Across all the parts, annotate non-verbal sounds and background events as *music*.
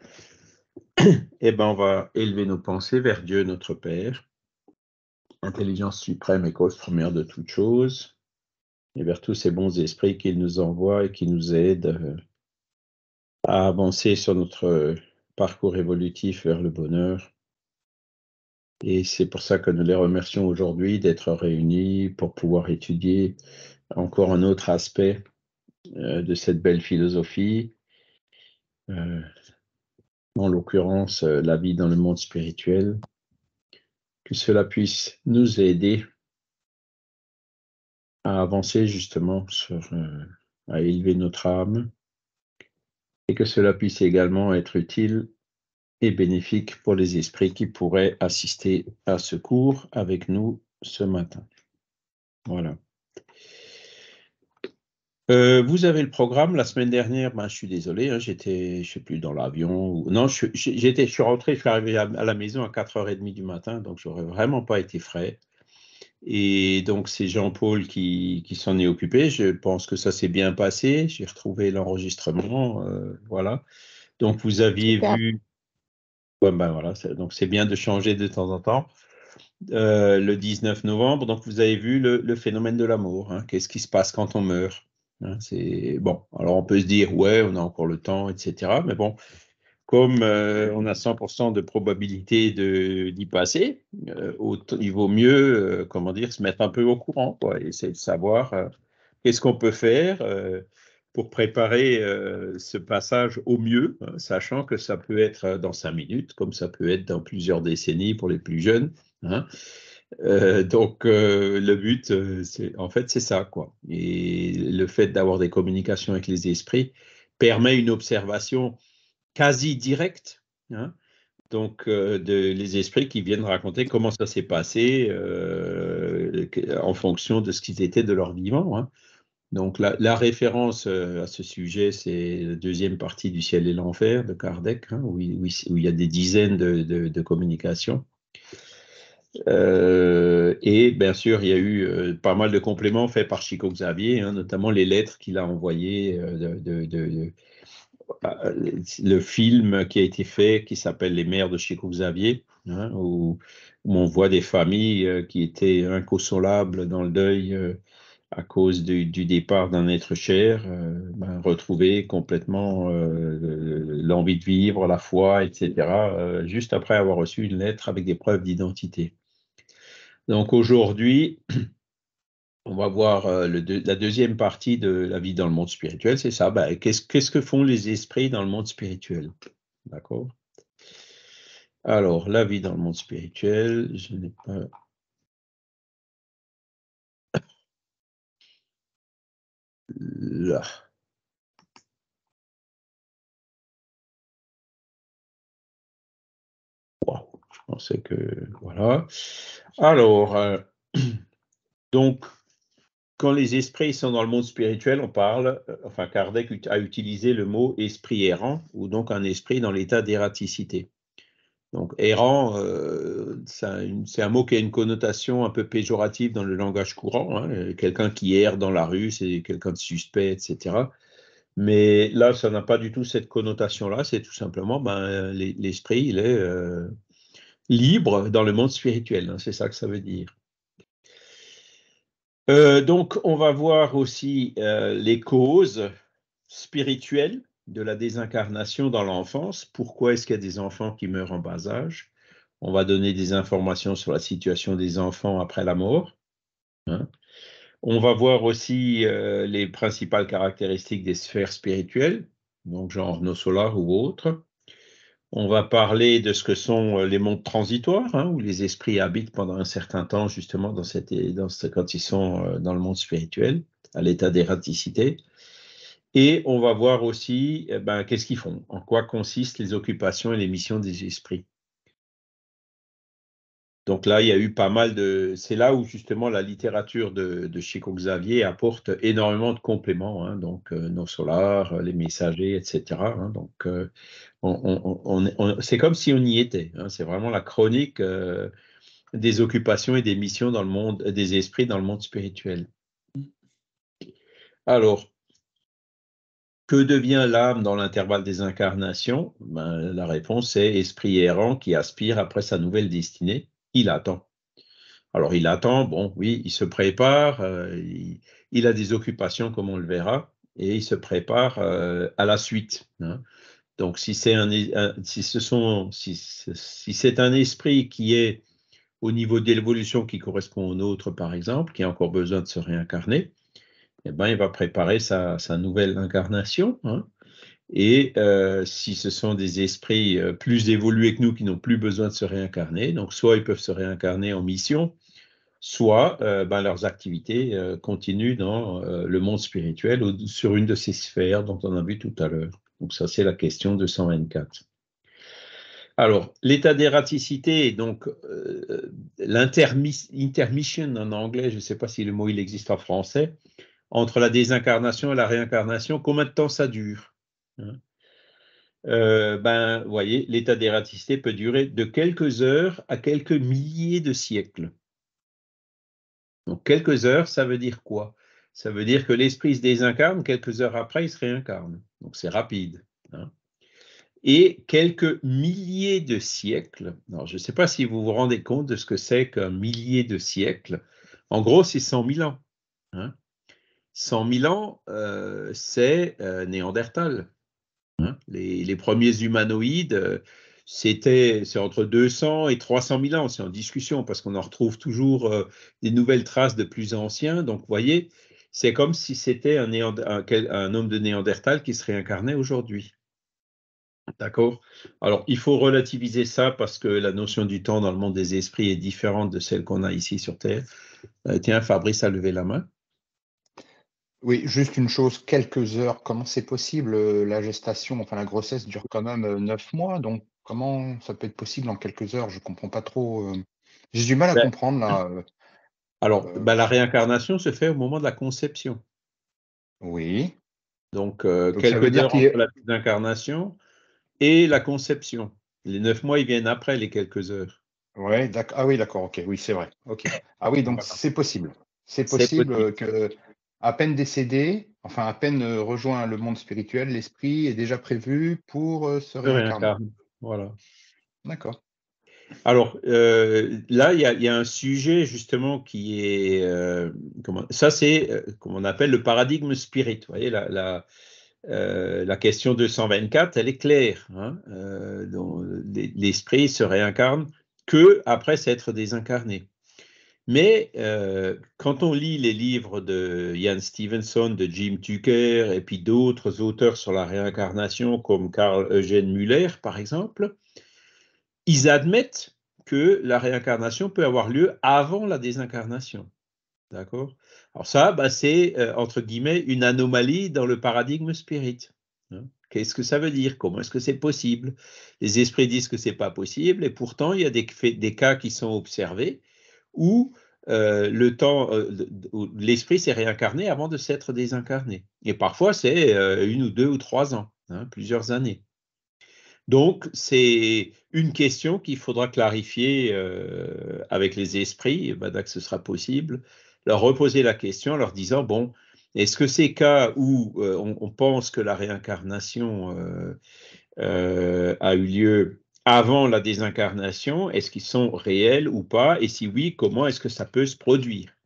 *coughs* eh bien on va élever nos pensées vers Dieu, notre Père, intelligence suprême et cause première de toutes choses et vers tous ces bons esprits qu'il nous envoie et qui nous aident euh, à avancer sur notre parcours évolutif vers le bonheur. Et c'est pour ça que nous les remercions aujourd'hui d'être réunis pour pouvoir étudier encore un autre aspect euh, de cette belle philosophie. Euh, en l'occurrence euh, la vie dans le monde spirituel, que cela puisse nous aider à avancer justement sur, euh, à élever notre âme et que cela puisse également être utile et bénéfique pour les esprits qui pourraient assister à ce cours avec nous ce matin. Voilà. Euh, vous avez le programme. La semaine dernière, ben, je suis désolé, hein, j'étais, je sais plus, dans l'avion. Non, je, j'étais, je suis rentré, je suis arrivé à, la maison à 4h30 du matin, donc j'aurais vraiment pas été frais. Et donc, c'est Jean-Paul qui, s'en est occupé. Je pense que ça s'est bien passé. J'ai retrouvé l'enregistrement. Euh, voilà. Donc, vous aviez vu. ben voilà, donc c'est bien de changer de temps en temps. Euh, le 19 novembre, donc vous avez vu le, phénomène de l'amour. Hein. Qu'est-ce qui se passe quand on meurt Hein, c'est bon. Alors on peut se dire ouais, on a encore le temps, etc. Mais bon, comme euh, on a 100% de probabilité d'y passer, euh, il vaut mieux, euh, comment dire, se mettre un peu au courant quoi, essayer de savoir qu'est-ce qu'on peut faire pour préparer ce passage au mieux, hein, sachant que ça peut être dans cinq minutes, comme ça peut être dans plusieurs décennies pour les plus jeunes. Hein. Euh, donc euh, le but, euh, c'est en fait, c'est ça quoi. Et le fait d'avoir des communications avec les esprits permet une observation quasi directe. Hein, donc de, les esprits qui viennent raconter comment ça s'est passé en fonction de ce qu'ils étaient de leur vivant. Hein. Donc la, référence à ce sujet, c'est la deuxième partie du ciel et l'enfer de Kardec, hein, où, il, y a des dizaines de, de communications. Euh, et bien sûr, il y a eu euh, pas mal de compléments faits par Chico Xavier, hein, notamment les lettres qu'il a envoyées, euh, bah, le film qui a été fait qui s'appelle Les mères de Chico Xavier, hein, où, on voit des familles qui étaient inconsolables dans le deuil à cause du, départ d'un être cher, ben, retrouver complètement l'envie de vivre, la foi, etc., juste après avoir reçu une lettre avec des preuves d'identité. Donc aujourd'hui, *clears throat* on va voir euh, la deuxième partie de la vie dans le monde spirituel, c'est ça. Ben, qu'est-ce, qu'est-ce que font les esprits dans le monde spirituel D'accord Alors, la vie dans le monde spirituel, je n'ai pas *coughs* là. On que voilà. Alors, euh, *clears throat* donc, quand les esprits sont dans le monde spirituel, on parle, euh, enfin, Kardec a utilisé le mot esprit errant, ou donc un esprit dans l'état d'ératicité. Donc, errant, euh, c'est un mot qui a une connotation un peu péjorative dans le langage courant. Hein, quelqu'un qui erre dans la rue, c'est quelqu'un de suspect, etc. Mais là, ça n'a pas du tout cette connotation-là. C'est tout simplement, ben, l'esprit, il est libre dans le monde spirituel. Hein, c'est ça que ça veut dire. Euh, donc, on va voir aussi euh, les causes spirituelles de la désincarnation dans l'enfance. Pourquoi est-ce qu'il y a des enfants qui meurent en bas âge On va donner des informations sur la situation des enfants après la mort. Hein. On va voir aussi euh, les principales caractéristiques des sphères spirituelles, donc genre nos solaires ou autres. On va parler de ce que sont euh, les mondes transitoires, hein, où les esprits habitent pendant un certain temps, justement, dans cette, dans quand ils sont euh, dans le monde spirituel, à l'état d'ératicité. Et on va voir aussi eh ben, qu'est-ce qu'ils font, en quoi consistent les occupations et les missions des esprits. Donc là, il y a eu pas mal de. C'est là où justement la littérature de, Chico Xavier apporte énormément de compléments. Hein. donc euh, nos solars, euh, les messagers, etc. Hein. donc euh, on, c'est comme si on y était. Hein. c'est vraiment la chronique des occupations et des missions dans le monde des esprits dans le monde spirituel. Alors, que devient l'âme dans l'intervalle des incarnations ben, La réponse est esprit errant qui aspire après sa nouvelle destinée il attend. Alors il attend, bon, oui, il se prépare, euh, il, a des occupations comme on le verra, et il se prépare euh, à la suite. Hein. Donc si c'est un, si ce sont, si, c'est un esprit qui est au niveau de l'évolution qui correspond au nôtre, par exemple, qui a encore besoin de se réincarner, eh ben, il va préparer sa, nouvelle incarnation. Hein. Et euh, si ce sont des esprits euh, plus évolués que nous qui n'ont plus besoin de se réincarner, donc soit ils peuvent se réincarner en mission, soit euh, ben, leurs activités continuent dans le monde spirituel ou sur une de ces sphères dont on a vu tout à l'heure. Donc ça, c'est la question 224. Alors, l'état d'ératicité, donc l'intermission en anglais, je ne sais pas si le mot il existe en français, entre la désincarnation et la réincarnation, combien de temps ça dure Hein. Euh, ben, voyez, l'état d'ératicité peut durer de quelques heures à quelques milliers de siècles. Donc, quelques heures, ça veut dire quoi Ça veut dire que l'esprit se désincarne, quelques heures après, il se réincarne. Donc, c'est rapide. Hein. Et quelques milliers de siècles, je ne sais pas si vous vous rendez compte de ce que c'est qu'un millier de siècles. En gros, c'est 100 000 ans. 100 hein. 000 ans, euh, c'est euh, Néandertal. Hein? les, premiers humanoïdes, euh, c'était c'est entre 200 et 300 000 ans. C'est en discussion parce qu'on en retrouve toujours euh, des nouvelles traces de plus anciens. Donc, vous voyez, c'est comme si c'était un, homme de Néandertal qui se réincarnait aujourd'hui. D'accord Alors, il faut relativiser ça parce que la notion du temps dans le monde des esprits est différente de celle qu'on a ici sur Terre. Euh, tiens, Fabrice a levé la main. Oui, juste une chose, quelques heures, comment c'est possible? Euh, la gestation, enfin la grossesse dure quand même euh, neuf mois, donc comment ça peut être possible en quelques heures? Je ne comprends pas trop. Euh, j'ai du mal à ben, comprendre là. *laughs* alors, ben, la réincarnation se fait au moment de la conception. oui, Donc, quelques heures entre la et la conception. Les neuf mois, ils viennent après les quelques heures. Ouais, Ah oui, d'accord, ok, oui, c'est vrai. Ok. Ah oui, donc c'est possible. C'est possible que à peine décédé, enfin à peine euh, rejoint le monde spirituel, l'esprit est déjà prévu pour euh, se réincarner. Voilà. D'accord. Alors euh, là, il y, a un sujet justement qui est, ça c'est comme on appelle le paradigme spirituel. Vous voyez, la, question 224, elle est claire. Hein, L'esprit se réincarne que après s'être désincarné. Mais euh, quand on lit les livres de Ian Stevenson, de Jim Tucker et puis d'autres auteurs sur la réincarnation comme Carl Eugène Muller par exemple, ils admettent que la réincarnation peut avoir lieu avant la désincarnation. D'accord Alors ça, bah, c'est euh, entre guillemets une anomalie dans le paradigme spirit. Hein. Qu'est-ce que ça veut dire Comment est-ce que c'est possible Les esprits disent que c'est pas possible, et pourtant il y a des, des, cas qui sont observés où euh, le temps euh, l'esprit s'est réincarné avant de s'être désincarné. Et parfois, c'est euh, une ou deux ou trois ans, hein, plusieurs années. Donc, c'est une question qu'il faudra clarifier avec les esprits, eh ben, dès que ce sera possible, leur reposer la question en leur disant, bon, est-ce que ces cas où on, pense que la réincarnation a eu lieu avant la désincarnation, est-ce qu'ils sont réels ou pas Et si oui, comment est-ce que ça peut se produire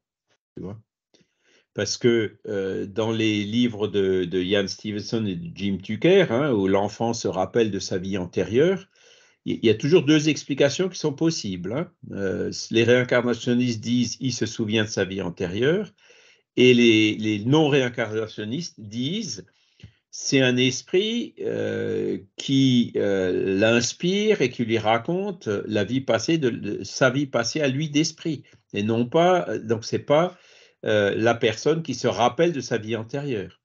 tu vois Parce que euh, dans les livres de, de, Ian Stevenson et de Jim Tucker, hein, où l'enfant se rappelle de sa vie antérieure, il y a toujours deux explications qui sont possibles. Hein. Euh, les réincarnationnistes disent il se souvient de sa vie antérieure, et les non-réincarnationnistes disent c'est un esprit euh, qui euh, l'inspire et qui lui raconte la vie passée sa vie passée à lui d'esprit et non pas euh, donc c'est pas la personne qui se rappelle de sa vie antérieure.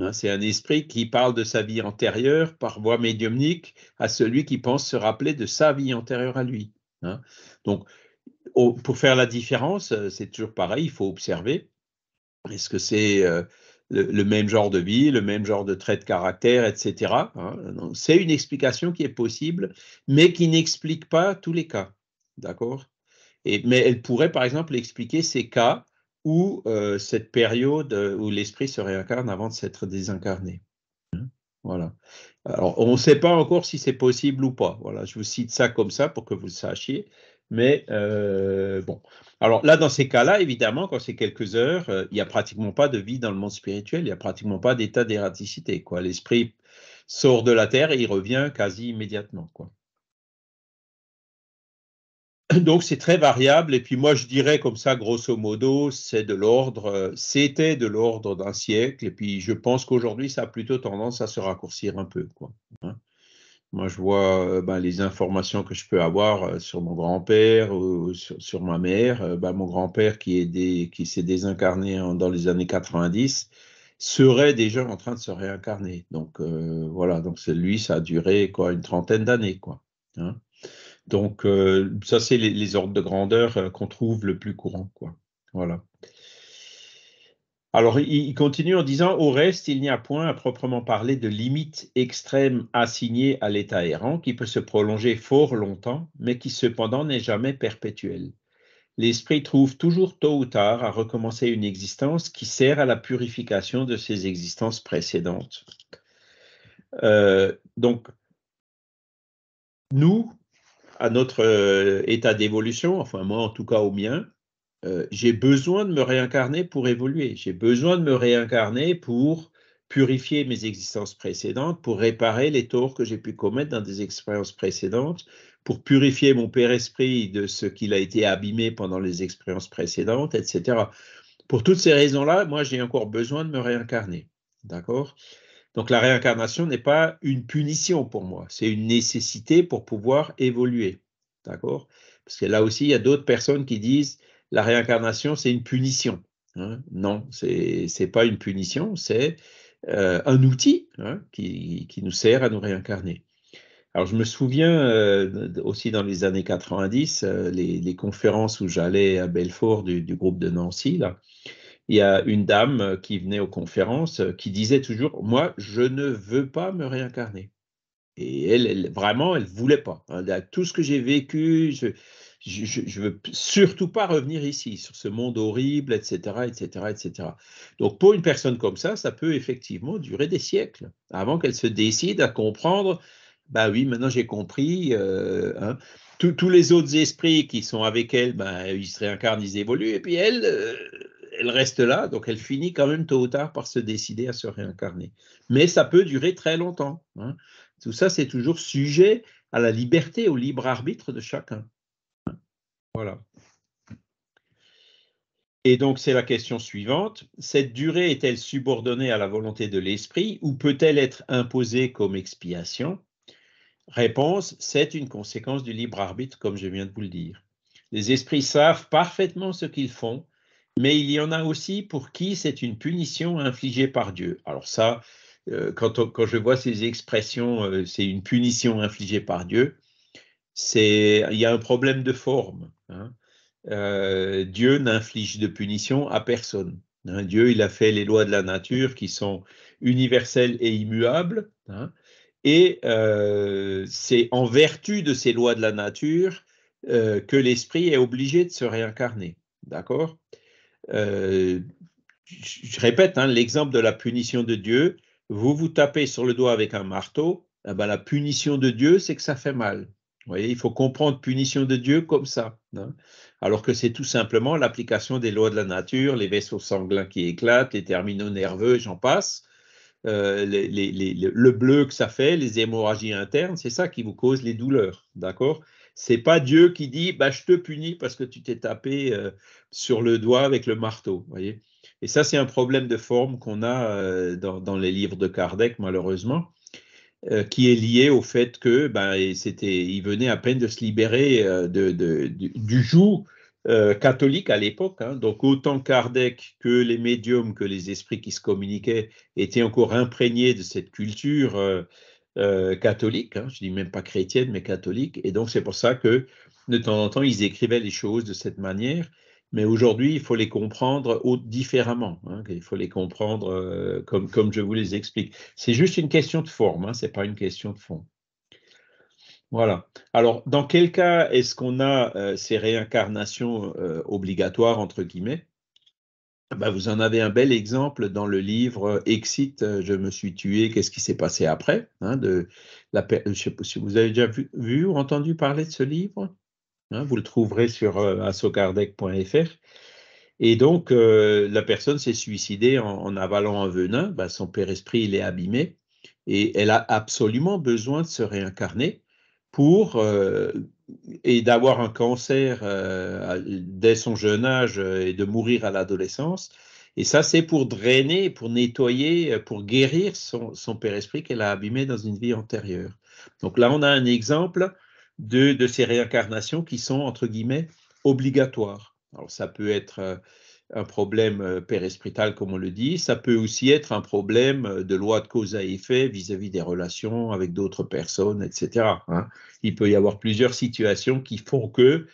Hein. c'est un esprit qui parle de sa vie antérieure par voie médiumnique à celui qui pense se rappeler de sa vie antérieure à lui. Hein. Donc pour faire la différence, c'est toujours pareil, il faut observer. Est-ce que c'est le, même genre de vie, le même genre de trait de caractère, etc. Hein. C'est une explication qui est possible, mais qui n'explique pas tous les cas. D'accord Mais elle pourrait, par exemple, expliquer ces cas où euh, cette période euh, où l'esprit se réincarne avant de s'être désincarné. Hein, voilà. Alors, on ne sait pas encore si c'est possible ou pas. Voilà, je vous cite ça comme ça pour que vous le sachiez. Mais euh, bon, alors là, dans ces cas-là, évidemment, quand c'est quelques heures, euh, il n'y a pratiquement pas de vie dans le monde spirituel, il n'y a pratiquement pas d'état d'ératicité. L'esprit sort de la terre et il revient quasi immédiatement. *clears throat* Donc c'est très variable. Et puis moi, je dirais comme ça, grosso modo, c'est de l'ordre, euh, c'était de l'ordre d'un siècle. Et puis je pense qu'aujourd'hui, ça a plutôt tendance à se raccourcir un peu. Hein. Moi, je vois euh, ben, les informations que je peux avoir euh, sur mon grand-père ou sur, ma mère. Euh, ben, mon grand-père qui qui s'est désincarné dans les années 90 serait déjà en train de se réincarner. Donc voilà, donc lui, ça a duré quoi, une trentaine d'années. quoi. Hein. donc ça, c'est les, les, ordres de grandeur qu'on trouve le plus courant. quoi. Voilà. Alors, il continue en disant Au reste, il n'y a point à proprement parler de limite extrême assignée à l'état errant qui peut se prolonger fort longtemps, mais qui cependant n'est jamais perpétuel. L'esprit trouve toujours tôt ou tard à recommencer une existence qui sert à la purification de ses existences précédentes. Euh, donc, nous, à notre euh, état d'évolution, enfin moi en tout cas au mien, euh, j'ai besoin de me réincarner pour évoluer, j'ai besoin de me réincarner pour purifier mes existences précédentes, pour réparer les torts que j'ai pu commettre dans des expériences précédentes, pour purifier mon père esprit de ce qu'il a été abîmé pendant les expériences précédentes, etc. Pour toutes ces raisons-là, moi, j'ai encore besoin de me réincarner. D'accord Donc la réincarnation n'est pas une punition pour moi, c'est une nécessité pour pouvoir évoluer. D'accord Parce que là aussi, il y a d'autres personnes qui disent, la réincarnation, c'est une punition. Hein. Non, c'est n'est pas une punition, c'est euh, un outil hein, qui, qui, nous sert à nous réincarner. Alors je me souviens euh, aussi dans les années 90, euh, les, les, conférences où j'allais à Belfort du, du, groupe de Nancy, il y a une dame qui venait aux conférences qui disait toujours, moi, je ne veux pas me réincarner. Et elle, vraiment, elle voulait pas. Hein. tout ce que j'ai vécu, je, je ne veux surtout pas revenir ici, sur ce monde horrible, etc., etc., etc. Donc, pour une personne comme ça, ça peut effectivement durer des siècles avant qu'elle se décide à comprendre, bah oui, maintenant j'ai compris, euh, hein. tous les autres esprits qui sont avec elle, bah, ils se réincarnent, ils évoluent, et puis elle, euh, elle reste là, donc elle finit quand même tôt ou tard par se décider à se réincarner. Mais ça peut durer très longtemps. Hein. Tout ça, c'est toujours sujet à la liberté, au libre arbitre de chacun. Voilà. Et donc, c'est la question suivante. Cette durée est-elle subordonnée à la volonté de l'esprit ou peut-elle être imposée comme expiation Réponse, c'est une conséquence du libre arbitre, comme je viens de vous le dire. Les esprits savent parfaitement ce qu'ils font, mais il y en a aussi pour qui c'est une punition infligée par Dieu. Alors ça, euh, quand, quand je vois ces expressions, euh, c'est une punition infligée par Dieu, c'est il y a un problème de forme. Hein. Euh, Dieu n'inflige de punition à personne. Hein. Dieu, il a fait les lois de la nature qui sont universelles et immuables. Hein. Et euh, c'est en vertu de ces lois de la nature euh, que l'esprit est obligé de se réincarner. D'accord Je répète, l'exemple de la punition de Dieu, vous vous tapez sur le doigt avec un marteau, eh ben, la punition de Dieu, c'est que ça fait mal il faut comprendre punition de Dieu comme ça, hein. alors que c'est tout simplement l'application des lois de la nature, les vaisseaux sanguins qui éclatent, les terminaux nerveux, j'en passe, euh, le bleu que ça fait, les hémorragies internes, c'est ça qui vous cause les douleurs, d'accord C'est pas Dieu qui dit, bah, je te punis parce que tu t'es tapé euh, sur le doigt avec le marteau, Et ça, c'est un problème de forme qu'on a euh, dans, dans, les livres de Kardec, malheureusement. Euh, qui est lié au fait que ben, il venait à peine de se libérer euh, du, joug euh, catholique à l'époque. Hein. Donc autant Kardec que les médiums, que les esprits qui se communiquaient étaient encore imprégnés de cette culture catholique. je hein. Je dis même pas chrétienne, mais catholique. Et donc c'est pour ça que de temps en temps, ils écrivaient les choses de cette manière. Mais aujourd'hui, il faut les comprendre différemment. Hein, il faut les comprendre euh, comme, je vous les explique. C'est juste une question de forme, hein, ce n'est pas une question de fond. Voilà. Alors, dans quel cas est-ce qu'on a euh, ces réincarnations euh, obligatoires, entre guillemets eh ben, Vous en avez un bel exemple dans le livre Exit, je me suis tué, qu'est-ce qui s'est passé après hein, de la, Je sais pas si vous avez déjà vu ou entendu parler de ce livre. Hein, vous le trouverez sur euh, assocardec.fr. Et donc, euh, la personne s'est suicidée en, avalant un venin. Ben, son père esprit, il est abîmé. Et elle a absolument besoin de se réincarner pour euh, et d'avoir un cancer dès son jeune âge et de mourir à l'adolescence. Et ça, c'est pour drainer, pour nettoyer, pour guérir son père esprit qu'elle a abîmé dans une vie antérieure. Donc là, on a un exemple de, ces réincarnations qui sont, entre guillemets, obligatoires. Alors, ça peut être euh, un problème euh, périsprital, comme on le dit, ça peut aussi être un problème euh, de loi de cause à effet vis-à-vis des relations avec d'autres personnes, etc. Hein. Il peut y avoir plusieurs situations qui font que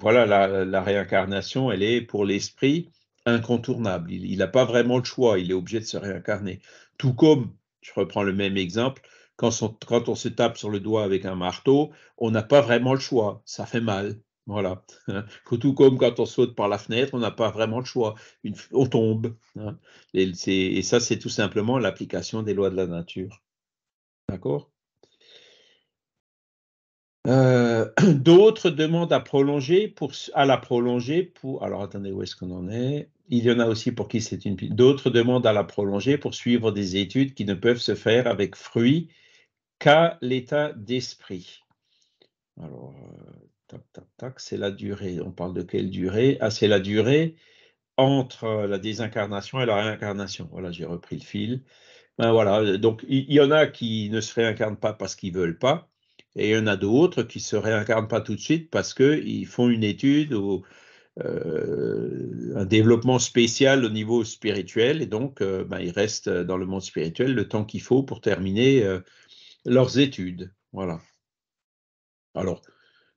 voilà, la, la, réincarnation, elle est pour l'esprit incontournable. Il n'a pas vraiment le choix, il est obligé de se réincarner. Tout comme, je reprends le même exemple, quand on, se tape sur le doigt avec un marteau, on n'a pas vraiment le choix, ça fait mal. Voilà. *laughs* Tout comme quand on saute par la fenêtre, on n'a pas vraiment le choix. on tombe. Hein. Et, ça, c'est tout simplement l'application des lois de la nature. D'accord euh, *clears throat* D'autres demandent à prolonger pour à la prolonger pour. Alors attendez, où est-ce qu'on en est Il y en a aussi pour qui c'est une. D'autres demandent à la prolonger pour suivre des études qui ne peuvent se faire avec fruit qu'à l'état d'esprit. Alors, euh, tac, tac, tac, c'est la durée. On parle de quelle durée Ah, c'est la durée entre la désincarnation et la réincarnation. Voilà, j'ai repris le fil. Ben voilà, donc il y, en a qui ne se réincarnent pas parce qu'ils veulent pas, et il y en a d'autres qui se réincarnent pas tout de suite parce qu'ils font une étude ou euh, un développement spécial au niveau spirituel, et donc euh, ben, ils restent dans le monde spirituel le temps qu'il faut pour terminer leurs études. Voilà. Alors,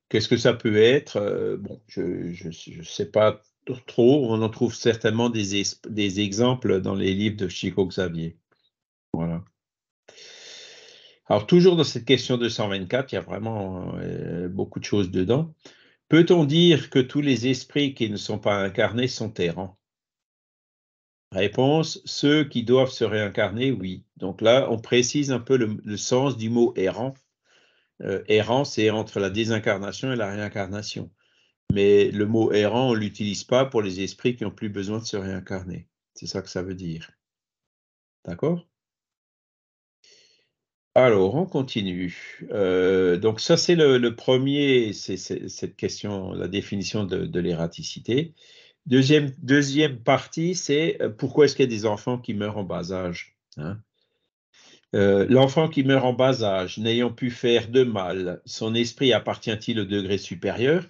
qu'est-ce que ça peut être euh, Bon, je ne sais pas trop. On en trouve certainement des, exemples dans les livres de Chico Xavier. Voilà. Alors, toujours dans cette question 124, il y a vraiment euh, beaucoup de choses dedans. Peut-on dire que tous les esprits qui ne sont pas incarnés sont errants Réponse, ceux qui doivent se réincarner, oui. Donc là, on précise un peu le, sens du mot errant. Euh, errant, c'est entre la désincarnation et la réincarnation. Mais le mot errant, on ne l'utilise pas pour les esprits qui n'ont plus besoin de se réincarner. C'est ça que ça veut dire. D'accord alors, on continue. Euh, donc, ça, c'est le, premier, c'est cette question, la définition de, de l'ératicité. Deuxième, deuxième partie, c'est euh, pourquoi est-ce qu'il y a des enfants qui meurent en bas âge hein? euh, L'enfant qui meurt en bas âge, n'ayant pu faire de mal, son esprit appartient-il au degré supérieur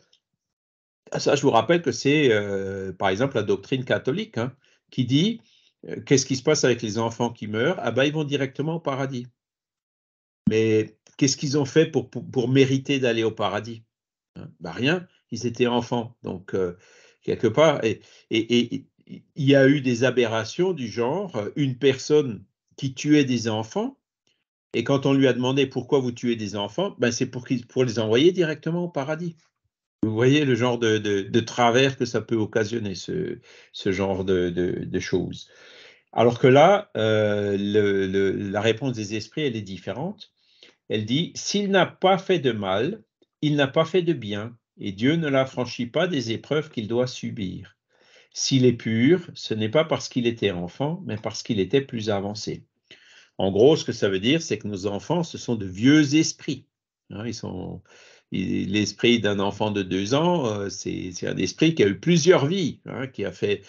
ah, Ça, je vous rappelle que c'est, euh, par exemple, la doctrine catholique hein, qui dit qu'est-ce qui se passe avec les enfants qui meurent Ah ben, ils vont directement au paradis. Mais qu'est-ce qu'ils ont fait pour, pour, mériter d'aller au paradis hein? Ben, rien, ils étaient enfants. Donc, quelque part. Et, il y a eu des aberrations du genre, euh, une personne qui tuait des enfants, et quand on lui a demandé pourquoi vous tuez des enfants, ben c'est pour, pour les envoyer directement au paradis. Vous voyez le genre de, travers que ça peut occasionner, ce, genre de, de, choses. Alors que là, euh, la réponse des esprits, elle est différente. Elle dit, s'il n'a pas fait de mal, il n'a pas fait de bien et Dieu ne l'affranchit pas des épreuves qu'il doit subir. S'il est pur, ce n'est pas parce qu'il était enfant, mais parce qu'il était plus avancé. En gros, ce que ça veut dire, c'est que nos enfants, ce sont de vieux esprits. Hein, l'esprit d'un enfant de deux ans, euh, c'est un esprit qui a eu plusieurs vies, hein, qui a fait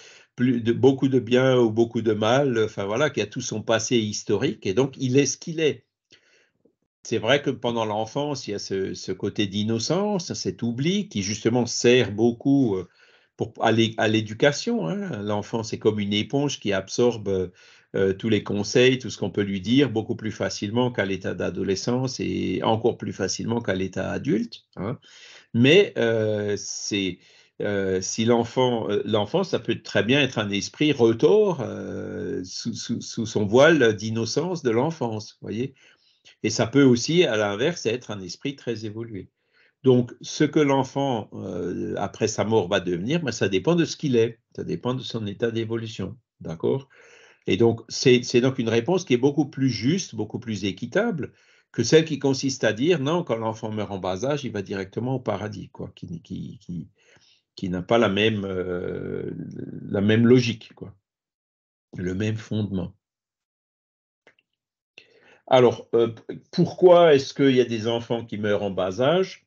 beaucoup de bien ou beaucoup de mal, enfin voilà, qui a tout son passé historique, et donc il est ce qu'il est c'est vrai que pendant l'enfance, il y a ce, côté d'innocence, cet oubli qui justement sert beaucoup euh, pour, à l'éducation. Hein. L'enfant, c'est comme une éponge qui absorbe euh, tous les conseils, tout ce qu'on peut lui dire, beaucoup plus facilement qu'à l'état d'adolescence et encore plus facilement qu'à l'état adulte. Hein. Mais euh, c'est... Euh, si l'enfant, ça peut très bien être un esprit retors sous, sous, son voile d'innocence de l'enfance. Voyez, et ça peut aussi, à l'inverse, être un esprit très évolué. Donc, ce que l'enfant, euh, après sa mort, va devenir, ben, ça dépend de ce qu'il est, ça dépend de son état d'évolution. D'accord Et donc, c'est donc une réponse qui est beaucoup plus juste, beaucoup plus équitable que celle qui consiste à dire non, quand l'enfant meurt en bas âge, il va directement au paradis, quoi, qui, n'a pas la même, euh, la même logique, quoi, le même fondement. Alors, euh, pourquoi est-ce qu'il y a des enfants qui meurent en bas âge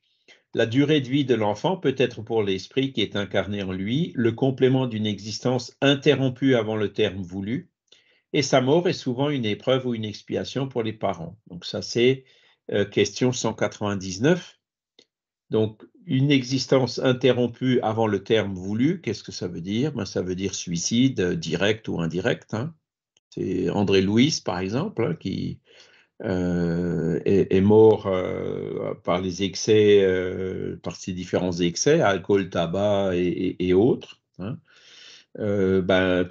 La durée de vie de l'enfant peut être pour l'esprit qui est incarné en lui le complément d'une existence interrompue avant le terme voulu, et sa mort est souvent une épreuve ou une expiation pour les parents. Donc ça, c'est euh, question 199. Donc, une existence interrompue avant le terme voulu, qu'est-ce que ça veut dire ben, Ça veut dire suicide euh, direct ou indirect. Hein. C'est André Louis, par exemple, hein, qui, euh, est, mort euh, par les excès, euh, par ces différents excès, alcool, tabac et, autres, hein. ben,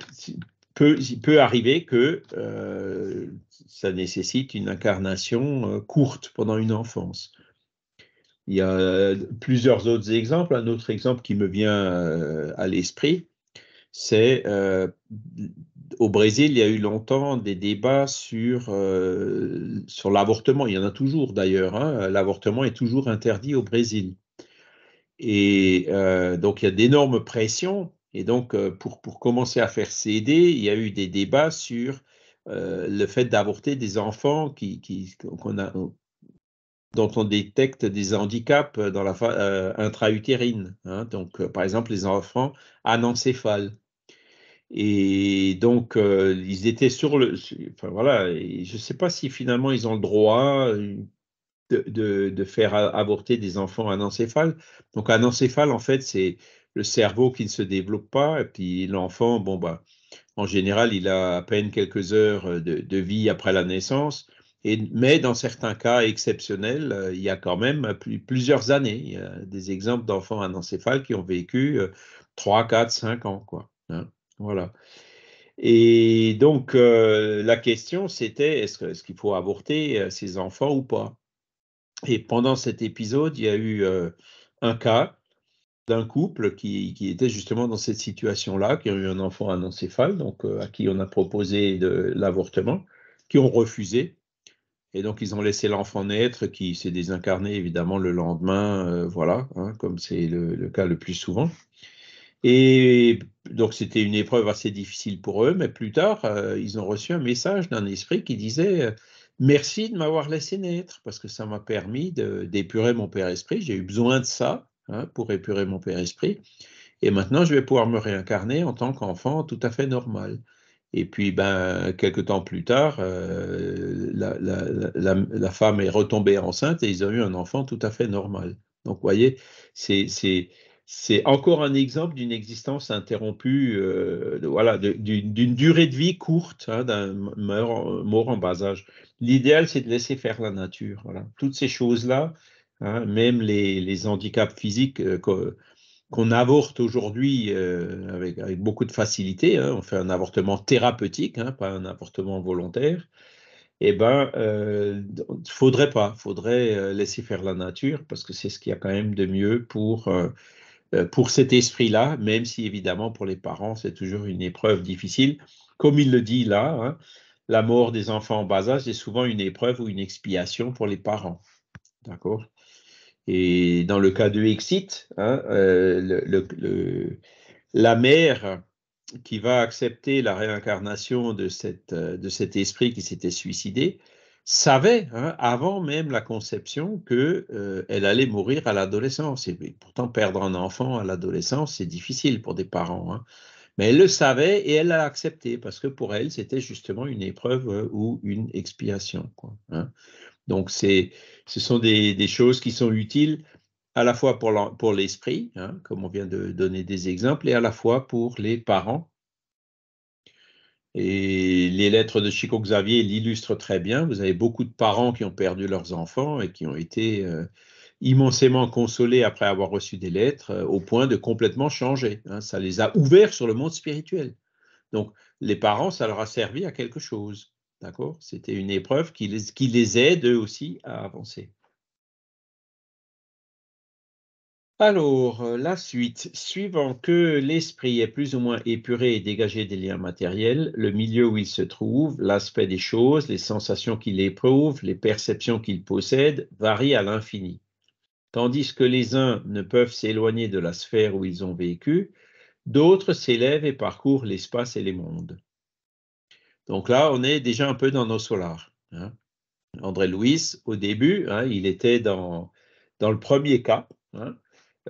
peut, il peut arriver que ça nécessite une incarnation courte pendant une enfance. Il y a plusieurs autres exemples. Un autre exemple qui me vient à l'esprit, c'est euh, au Brésil, il y a eu longtemps des débats sur, euh, sur l'avortement. Il y en a toujours d'ailleurs. Hein. L'avortement est toujours interdit au Brésil. Et euh, donc, il y a d'énormes pressions. Et donc, pour, pour, commencer à faire céder, il y a eu des débats sur le fait d'avorter des enfants qui, qui dont on détecte des handicaps dans la intra-utérine. Hein. donc, par exemple, les enfants anencéphales. Et donc, euh, ils étaient sur le. Enfin, voilà, je ne sais pas si finalement ils ont le droit euh, de, faire avorter des enfants anencéphales. Donc, anencéphale, en fait, c'est le cerveau qui ne se développe pas. Et puis, l'enfant, bon, bah, en général, il a à peine quelques heures euh, de, vie après la naissance. Et, mais dans certains cas exceptionnels, il y a quand même plusieurs années. Il y a des exemples d'enfants anencéphales qui ont vécu 3, 4, 5 ans, quoi. Hein. Voilà. Et donc, euh, la question, c'était est-ce, qu'il faut avorter ces euh, enfants ou pas Et pendant cet épisode, il y a eu euh, un cas d'un couple qui, était justement dans cette situation-là, qui a eu un enfant anencéphale, donc à qui on a proposé de, l'avortement, qui ont refusé. Et donc, ils ont laissé l'enfant naître, qui s'est désincarné évidemment le lendemain, voilà, hein, comme c'est le, cas le plus souvent. Et donc c'était une épreuve assez difficile pour eux, mais plus tard, euh, ils ont reçu un message d'un esprit qui disait euh, Merci de m'avoir laissé naître, parce que ça m'a permis d'épurer mon Père Esprit. J'ai eu besoin de ça hein, pour épurer mon Père Esprit. Et maintenant, je vais pouvoir me réincarner en tant qu'enfant tout à fait normal. Et puis, ben, quelques temps plus tard, euh, la, la, la, femme est retombée enceinte et ils ont eu un enfant tout à fait normal. Donc, vous voyez, c'est c'est encore un exemple d'une existence interrompue, euh, voilà, d'une durée de vie courte hein, d'un mort, en bas âge. L'idéal, c'est de laisser faire la nature. Voilà. Toutes ces choses-là, hein, même les, handicaps physiques euh, qu'on avorte aujourd'hui euh, avec, beaucoup de facilité, hein, on fait un avortement thérapeutique, pas un avortement volontaire eh ben, faudrait pas, faudrait laisser faire la nature parce que c'est ce qu'il y a quand même de mieux pour euh, pour cet esprit-là, même si évidemment pour les parents, c'est toujours une épreuve difficile. Comme il le dit là, hein, la mort des enfants en bas âge est souvent une épreuve ou une expiation pour les parents. D'accord Et dans le cas de Exit, hein, euh, la mère qui va accepter la réincarnation de euh, cet esprit qui s'était suicidé, savait, hein, avant même la conception, qu'elle euh, allait mourir à l'adolescence. Et pourtant, perdre un enfant à l'adolescence, c'est difficile pour des parents. Hein. Mais elle le savait et elle l'a accepté parce que pour elle, c'était justement une épreuve euh, ou une expiation. Hein. Donc, ce sont des, choses qui sont utiles à la fois pour l'esprit, comme on vient de donner des exemples, et à la fois pour les parents et les lettres de Chico Xavier l'illustrent très bien. Vous avez beaucoup de parents qui ont perdu leurs enfants et qui ont été euh, immensément consolés après avoir reçu des lettres, euh, au point de complètement changer. Hein. Ça les a ouverts sur le monde spirituel. Donc, les parents, ça leur a servi à quelque chose. D'accord C'était une épreuve qui les, qui les aide eux aussi à avancer. Alors, euh, la suite. Suivant que l'esprit est plus ou moins épuré et dégagé des liens matériels, le milieu où il se trouve, l'aspect des choses, les sensations qu'il éprouve, les perceptions qu'il possède varient à l'infini. Tandis que les uns ne peuvent s'éloigner de la sphère où ils ont vécu, d'autres s'élèvent et parcourent l'espace et les mondes. Donc là, on est déjà un peu dans nos solars. Hein. André Louis, au début, hein, il était dans, dans le premier cas. Hein,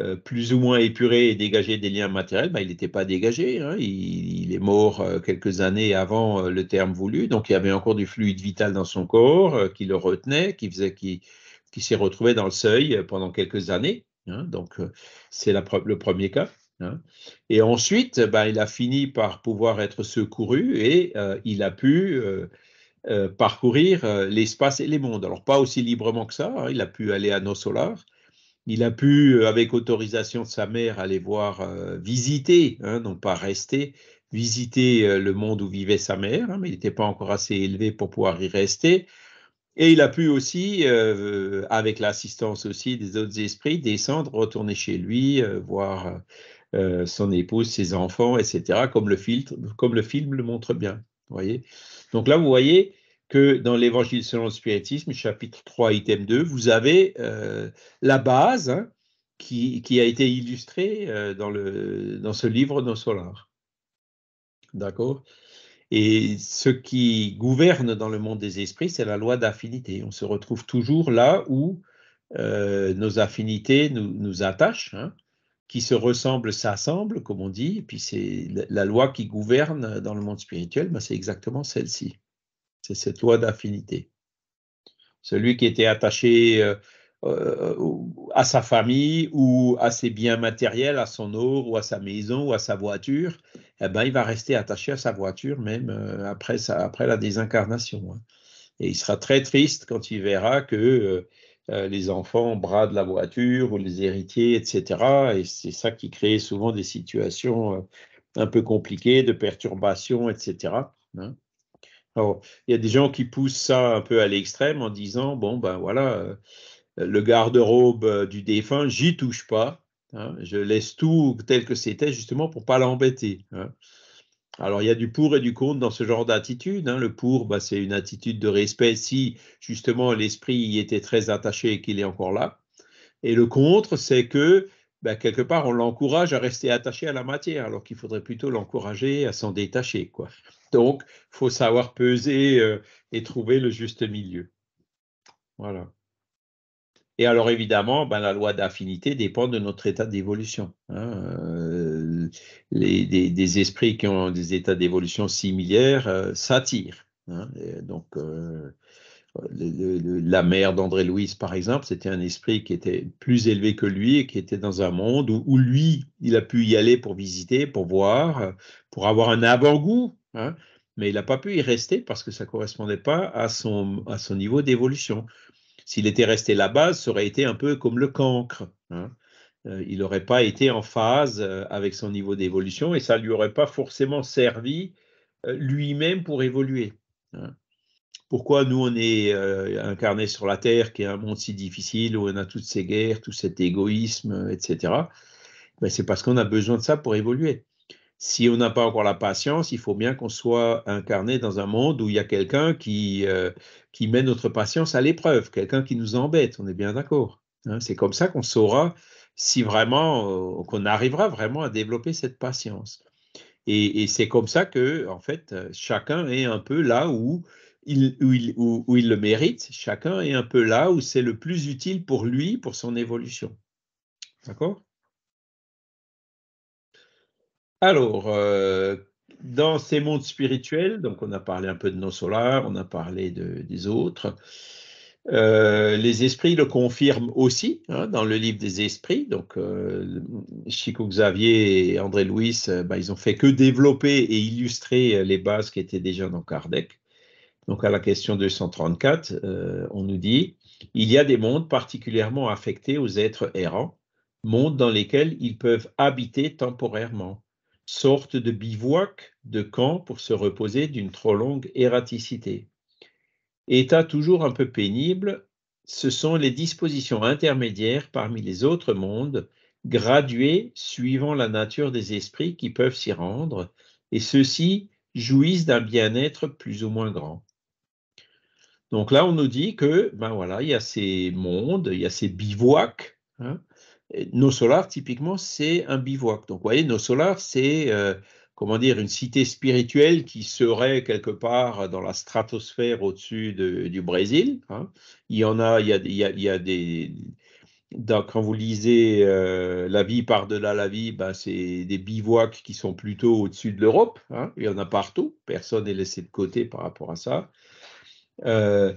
euh, plus ou moins épuré et dégagé des liens matériels, ben, il n'était pas dégagé. Hein. Il, est mort euh, quelques années avant euh, le terme voulu, donc il y avait encore du fluide vital dans son corps qui le retenait, qui faisait, s'est retrouvé dans le seuil pendant quelques années. Hein. Donc c'est le premier cas. Hein. Et ensuite, ben, il a fini par pouvoir être secouru et il a pu parcourir l'espace et les mondes. Alors pas aussi librement que ça. il a pu aller à nos solars il a pu, euh, avec autorisation de sa mère, aller voir, euh, visiter, hein, non pas rester, visiter euh, le monde où vivait sa mère, hein, mais il n'était pas encore assez élevé pour pouvoir y rester. Et il a pu aussi, avec l'assistance aussi des autres esprits, descendre, retourner chez lui, voir son épouse, ses enfants, etc., comme le, filtre, comme le film le montre bien. Voyez Donc là, vous voyez, que dans l'Évangile selon le spiritisme, chapitre 3, item 2, vous avez euh, la base hein, qui, a été illustrée euh, dans, le, dans ce livre de Solar. D'accord Et ce qui gouverne dans le monde des esprits, c'est la loi d'affinité. On se retrouve toujours là où euh, nos affinités nous, attachent. Hein, qui se ressemblent s'assemblent, comme on dit, et puis c'est la loi qui gouverne dans le monde spirituel, ben c'est exactement celle-ci. C'est cette loi d'affinité. Celui qui était attaché euh, euh, à sa famille ou à ses biens matériels, à son or ou à sa maison ou à sa voiture, eh ben, il va rester attaché à sa voiture même euh, après, après la désincarnation. Hein. Et il sera très triste quand il verra que les enfants bradent la voiture ou les héritiers, etc. Et c'est ça qui crée souvent des situations un peu compliquées, de perturbations, etc. Alors, ah il y a des gens qui poussent ça un peu à l'extrême en disant, bon, ben voilà, euh, le garde-robe euh, du défunt, j'y touche pas, hein. je laisse tout tel que c'était justement pour pas l'embêter. Hein. Alors, il y a du pour et du contre dans ce genre d'attitude. Hein. Le pour, ben, c'est une attitude de respect si justement l'esprit y était très attaché et qu'il est encore là. Et le contre, c'est que ben, quelque part, on l'encourage à rester attaché à la matière, alors qu'il faudrait plutôt l'encourager à s'en détacher. Quoi. Donc, faut savoir peser euh, et trouver le juste milieu. Voilà. Et alors évidemment, ben, la loi d'affinité dépend de notre état d'évolution. Hein, euh, des, esprits qui ont des états d'évolution similaires euh, s'attirent. Hein, donc, la mère d'André Louise, par exemple, c'était un esprit qui était plus élevé que lui et qui était dans un monde où, où lui, il a pu y aller pour visiter, pour voir, pour avoir un avant-goût Hein, mais il n'a pas pu y rester parce que ça ne correspondait pas à son, à son niveau d'évolution. S'il était resté là-bas, ça aurait été un peu comme le cancre. Hein. Euh, il n'aurait pas été en phase euh, avec son niveau d'évolution et ça ne lui aurait pas forcément servi euh, lui-même pour évoluer. Hein. Pourquoi nous, on est incarné sur la Terre, qui est un monde si difficile, où on a toutes ces guerres, tout cet égoïsme, etc. Ben, c'est parce qu'on a besoin de ça pour évoluer si on n'a pas encore la patience, il faut bien qu'on soit incarné dans un monde où il y a quelqu'un qui, euh, qui met notre patience à l'épreuve, quelqu'un qui nous embête, on est bien d'accord. Hein. C'est comme ça qu'on saura si vraiment, euh, qu'on arrivera vraiment à développer cette patience. Et, c'est comme ça que, en fait, euh, chacun est un peu là où il, où il le mérite, chacun est un peu là où c'est le plus utile pour lui, pour son évolution. D'accord alors, euh, dans ces mondes spirituels, donc on a parlé un peu de nos solaires, on a parlé des autres. Euh, les esprits le confirment aussi hein, dans le livre des esprits. Donc, euh, Chico Xavier et André Louis, bah, ils ont fait que développer et illustrer les bases qui étaient déjà dans Kardec. Donc, à la question 234, on nous dit il y a des mondes particulièrement affectés aux êtres errants, mondes dans lesquels ils peuvent habiter temporairement sorte de bivouac, de camp pour se reposer d'une trop longue erraticité. État toujours un peu pénible, ce sont les dispositions intermédiaires parmi les autres mondes, graduées suivant la nature des esprits qui peuvent s'y rendre, et ceux-ci jouissent d'un bien-être plus ou moins grand. Donc là, on nous dit que, ben voilà, il y a ces mondes, il y a ces bivouacs, hein, nos solars, typiquement, c'est un bivouac. Donc, vous voyez, nos solars, c'est euh, comment dire, une cité spirituelle qui serait quelque part dans la stratosphère au-dessus du Brésil. Hein. Il y en a, il y a, il y a, des quand vous lisez euh, La vie par-delà la vie, ben, c'est des bivouacs qui sont plutôt au-dessus de l'Europe. Hein. Il y en a partout. Personne n'est laissé de côté par rapport à ça. Euh,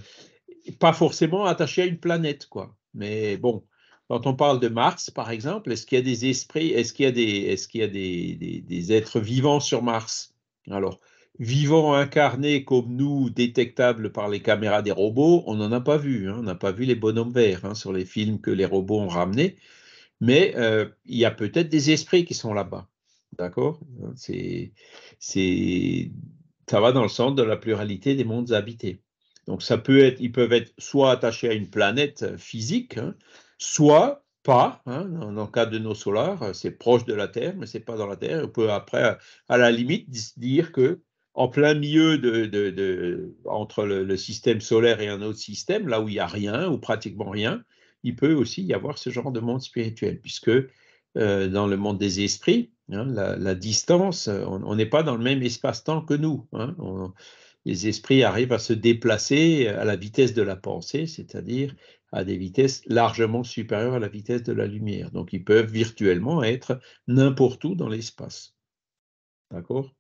pas forcément attaché à une planète, quoi. Mais bon, quand on parle de Mars, par exemple, est-ce qu'il y a des esprits, est-ce qu'il y a des, est qu'il y des, êtres vivants sur Mars Alors, vivants incarnés comme nous, détectables par les caméras des robots, on n'en a pas vu. Hein. on n'a pas vu les bonhommes verts hein, sur les films que les robots ont ramenés. Mais euh, il y a peut-être des esprits qui sont là-bas. D'accord c'est, c'est, Ça va dans le sens de la pluralité des mondes habités. Donc ça peut être, ils peuvent être soit attachés à une planète euh, physique, hein, soit pas, hein, dans le cas de nos solaires, euh, c'est proche de la Terre, mais c'est pas dans la Terre. On peut après, à la limite, dire que en plein milieu de, entre le, système solaire et un autre système, là où il n'y a rien ou pratiquement rien, il peut aussi y avoir ce genre de monde spirituel, puisque euh, dans le monde des esprits, hein, la, distance, euh, on n'est pas dans le même espace-temps que nous. Hein. les esprits arrivent à se déplacer à la vitesse de la pensée, c'est-à-dire à des vitesses largement supérieures à la vitesse de la lumière. Donc ils peuvent virtuellement être n'importe où dans l'espace. D'accord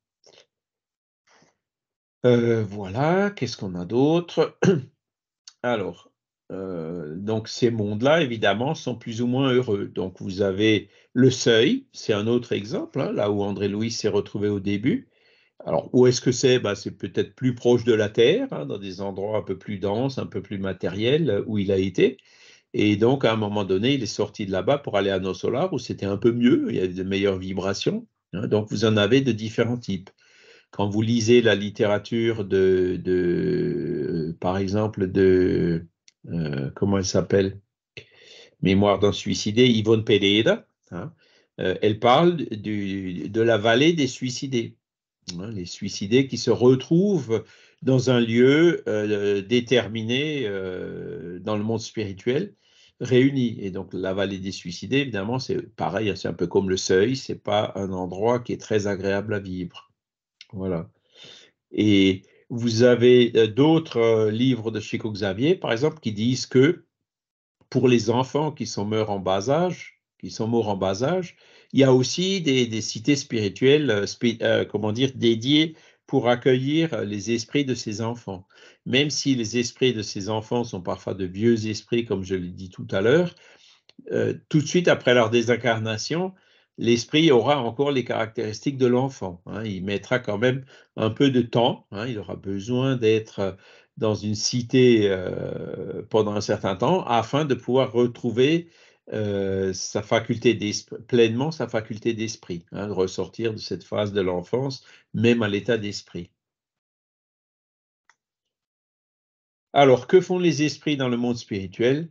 euh, Voilà, qu'est-ce qu'on a d'autre *clears throat* Alors, euh, donc ces mondes-là, évidemment, sont plus ou moins heureux. Donc vous avez le seuil, c'est un autre exemple, hein, là où André Louis s'est retrouvé au début. Alors, où est-ce que c'est bah, C'est peut-être plus proche de la Terre, hein, dans des endroits un peu plus denses, un peu plus matériels, euh, où il a été. Et donc, à un moment donné, il est sorti de là-bas pour aller à nos solars, où c'était un peu mieux, il y avait de meilleures vibrations. Hein. donc, vous en avez de différents types. Quand vous lisez la littérature de, de par exemple, de, euh, comment elle s'appelle Mémoire d'un suicidé, Yvonne Pereira, hein, euh, elle parle de la vallée des suicidés. Hein, les suicidés qui se retrouvent dans un lieu euh, déterminé euh, dans le monde spirituel réunis. Et donc la vallée des suicidés, évidemment, c'est pareil, hein, c'est un peu comme le seuil, c'est pas un endroit qui est très agréable à vivre. Voilà. Et vous avez euh, d'autres livres de Chico Xavier, par exemple, qui disent que pour les enfants qui sont morts en bas âge, qui sont morts en bas âge, il y a aussi des, cités spirituelles, euh, euh, comment dire, dédiées pour accueillir euh, les esprits de ces enfants. Même si les esprits de ces enfants sont parfois de vieux esprits, comme je l'ai dit tout à l'heure, tout de suite après leur désincarnation, l'esprit aura encore les caractéristiques de l'enfant. Hein. Il mettra quand même un peu de temps. Hein. Il aura besoin d'être dans une cité pendant un certain temps afin de pouvoir retrouver euh, sa faculté pleinement sa faculté d'esprit, hein, de ressortir de cette phase de l'enfance, même à l'état d'esprit. Alors, que font les esprits dans le monde spirituel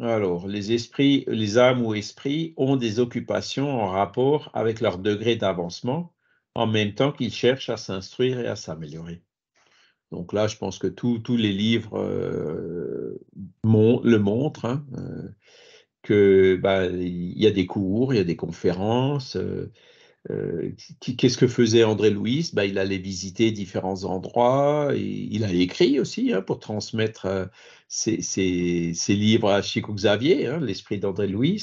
alors, les esprits, les âmes ou esprits ont des occupations en rapport avec leur degré d'avancement, en même temps qu'ils cherchent à s'instruire et à s'améliorer. Donc là, je pense que tous les livres euh, le montrent. Hein, euh, que bah, il y a des cours, il y a des conférences. Euh, euh, qu'est-ce que faisait André Louis bah, Il allait visiter différents endroits, il a écrit aussi hein, pour transmettre euh, ses, livres à Chico Xavier, hein, l'esprit d'André Louis.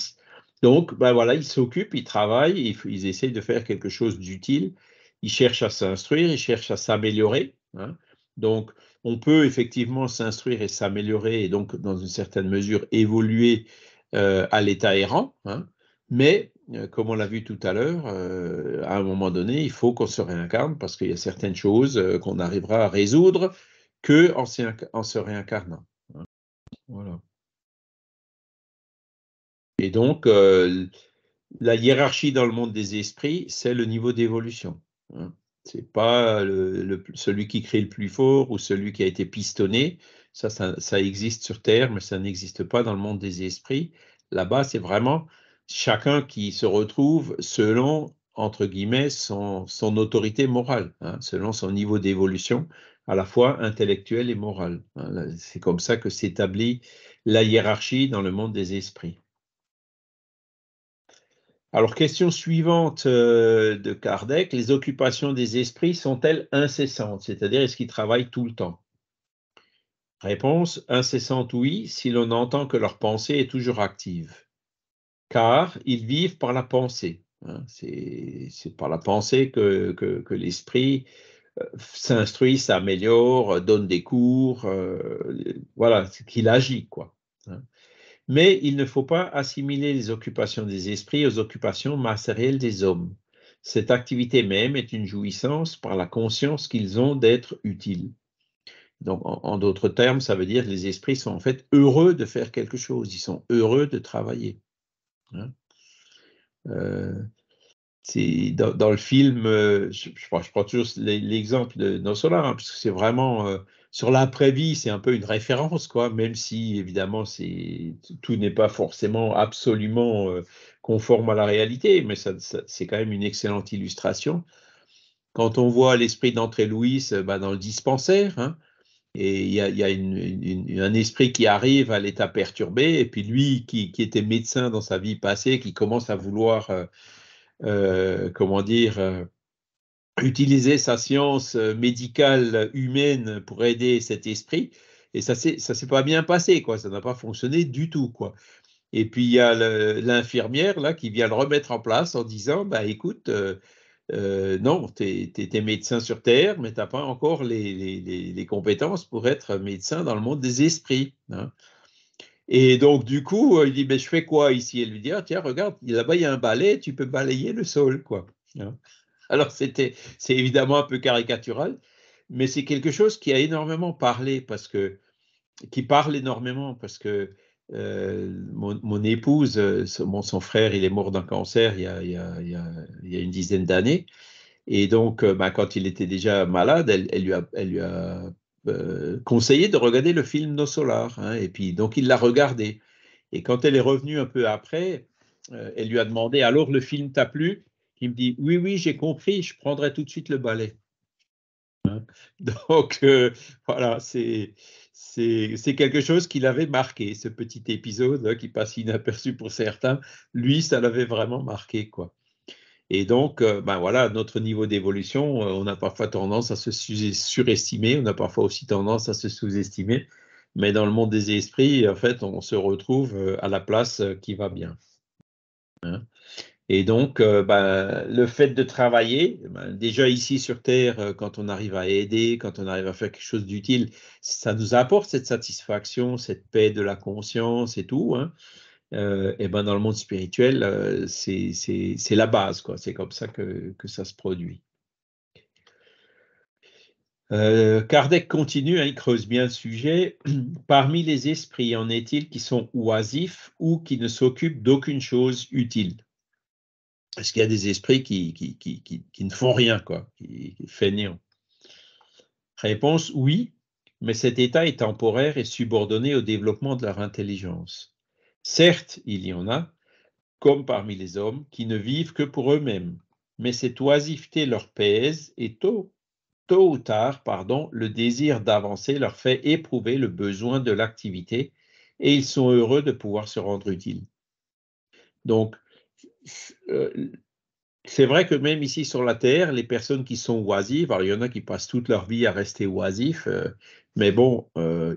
Donc bah, voilà, il s'occupe, il travaille, ils, il essaye de faire quelque chose d'utile, il cherche à s'instruire, il cherche à s'améliorer. Hein. Donc on peut effectivement s'instruire et s'améliorer et donc dans une certaine mesure évoluer euh, à l'État errant, hein. mais euh, comme on l'a vu tout à l'heure, euh, à un moment donné, il faut qu'on se réincarne parce qu'il y a certaines choses qu'on arrivera à résoudre que en, se réincarnant. Hein. Voilà. Et donc, la hiérarchie dans le monde des esprits, c'est le niveau d'évolution. Hein. Ce n'est pas celui qui crie le plus fort ou celui qui a été pistonné, ça, ça, existe sur Terre, mais ça n'existe pas dans le monde des esprits. Là-bas, c'est vraiment chacun qui se retrouve selon, entre guillemets, son, autorité morale, hein, selon son niveau d'évolution, à la fois intellectuelle et morale. Hein. C'est comme ça que s'établit la hiérarchie dans le monde des esprits. Alors, question suivante euh, de Kardec, les occupations des esprits sont-elles incessantes C'est-à-dire, est-ce qu'ils travaillent tout le temps Réponse incessante oui, si l'on entend que leur pensée est toujours active. Car ils vivent par la pensée. Hein. C'est par la pensée que, l'esprit euh, s'instruit, s'améliore, euh, donne des cours, euh, voilà, voilà, qu'il agit, quoi. Hein. Mais il ne faut pas assimiler les occupations des esprits aux occupations matérielles des hommes. Cette activité même est une jouissance par la conscience qu'ils ont d'être utiles. Donc, en, d'autres termes, ça veut dire que les esprits sont en fait heureux de faire quelque chose, ils sont heureux de travailler. Hein. Euh, dans, le film, euh, je, prends, toujours l'exemple de No hein, parce que c'est vraiment euh, sur l'après-vie, c'est un peu une référence, quoi, même si évidemment tout n'est pas forcément absolument conforme à la réalité, mais c'est quand même une excellente illustration. Quand on voit l'esprit d'entrée Louis bah, dans le dispensaire, hein, et il y a, un esprit qui arrive à l'état perturbé, et puis lui qui, était médecin dans sa vie passée, qui commence à vouloir, euh, euh, comment dire, euh, utiliser sa science médicale humaine pour aider cet esprit. Et ça ne s'est pas bien passé, quoi. ça n'a pas fonctionné du tout. Quoi. Et puis il y a l'infirmière là qui vient le remettre en place en disant, bah écoute, euh, non, tu es, médecin sur Terre, mais tu n'as pas encore les, compétences pour être médecin dans le monde des esprits. Hein. Et donc, du coup, euh, il dit, mais je fais quoi ici et lui dit, ah, tiens, regarde, là-bas, il y a un balai, tu peux balayer le sol, quoi. Hein. Alors, c'était, c'est évidemment un peu caricatural, mais c'est quelque chose qui a énormément parlé, parce que, qui parle énormément, parce que euh, mon, épouse, euh, mon, son frère, il est mort d'un cancer il y, a, il, une dizaine d'années. Et donc, euh, bah, quand il était déjà malade, elle, lui a, lui a conseillé de regarder le film Nos Solar. Hein, et puis, donc, il l'a regardé. Et quand elle est revenue un peu après, elle lui a demandé Alors, le film t'a plu Il me dit Oui, oui, j'ai compris, je prendrai tout de suite le balai. Hein? *laughs* donc, voilà, c'est c'est quelque chose qui l'avait marqué, ce petit épisode hein, qui passe inaperçu pour certains. Lui, ça l'avait vraiment marqué, quoi. Et donc, euh, ben voilà, notre niveau d'évolution, euh, on a parfois tendance à se surestimer, on a parfois aussi tendance à se sous-estimer. Mais dans le monde des esprits, en fait, on se retrouve euh, à la place qui va bien. Hein. Et donc, euh, bah, le fait de travailler, bah, déjà ici sur Terre, euh, quand on arrive à aider, quand on arrive à faire quelque chose d'utile, ça nous apporte cette satisfaction, cette paix de la conscience et tout. Hein. Euh, et ben dans le monde spirituel, c'est la base, quoi. C'est comme ça que, ça se produit. Kardec continue, hein, il creuse bien le sujet. *clears throat* Parmi les esprits, en est-il qui sont oisifs ou qui ne s'occupent d'aucune chose utile parce qu'il y a des esprits qui, qui, qui, qui, ne font rien, quoi, qui, fainéant. Réponse oui, mais cet état est temporaire et subordonné au développement de leur intelligence. Certes, il y en a, comme parmi les hommes, qui ne vivent que pour eux-mêmes, mais cette oisiveté leur pèse et tôt, tôt ou tard, pardon, le désir d'avancer leur fait éprouver le besoin de l'activité et ils sont heureux de pouvoir se rendre utiles. Donc, euh, c'est vrai que même ici sur la Terre, les personnes qui sont oisives, alors il y en a qui passent toute leur vie à rester oisifs, euh, mais bon, euh,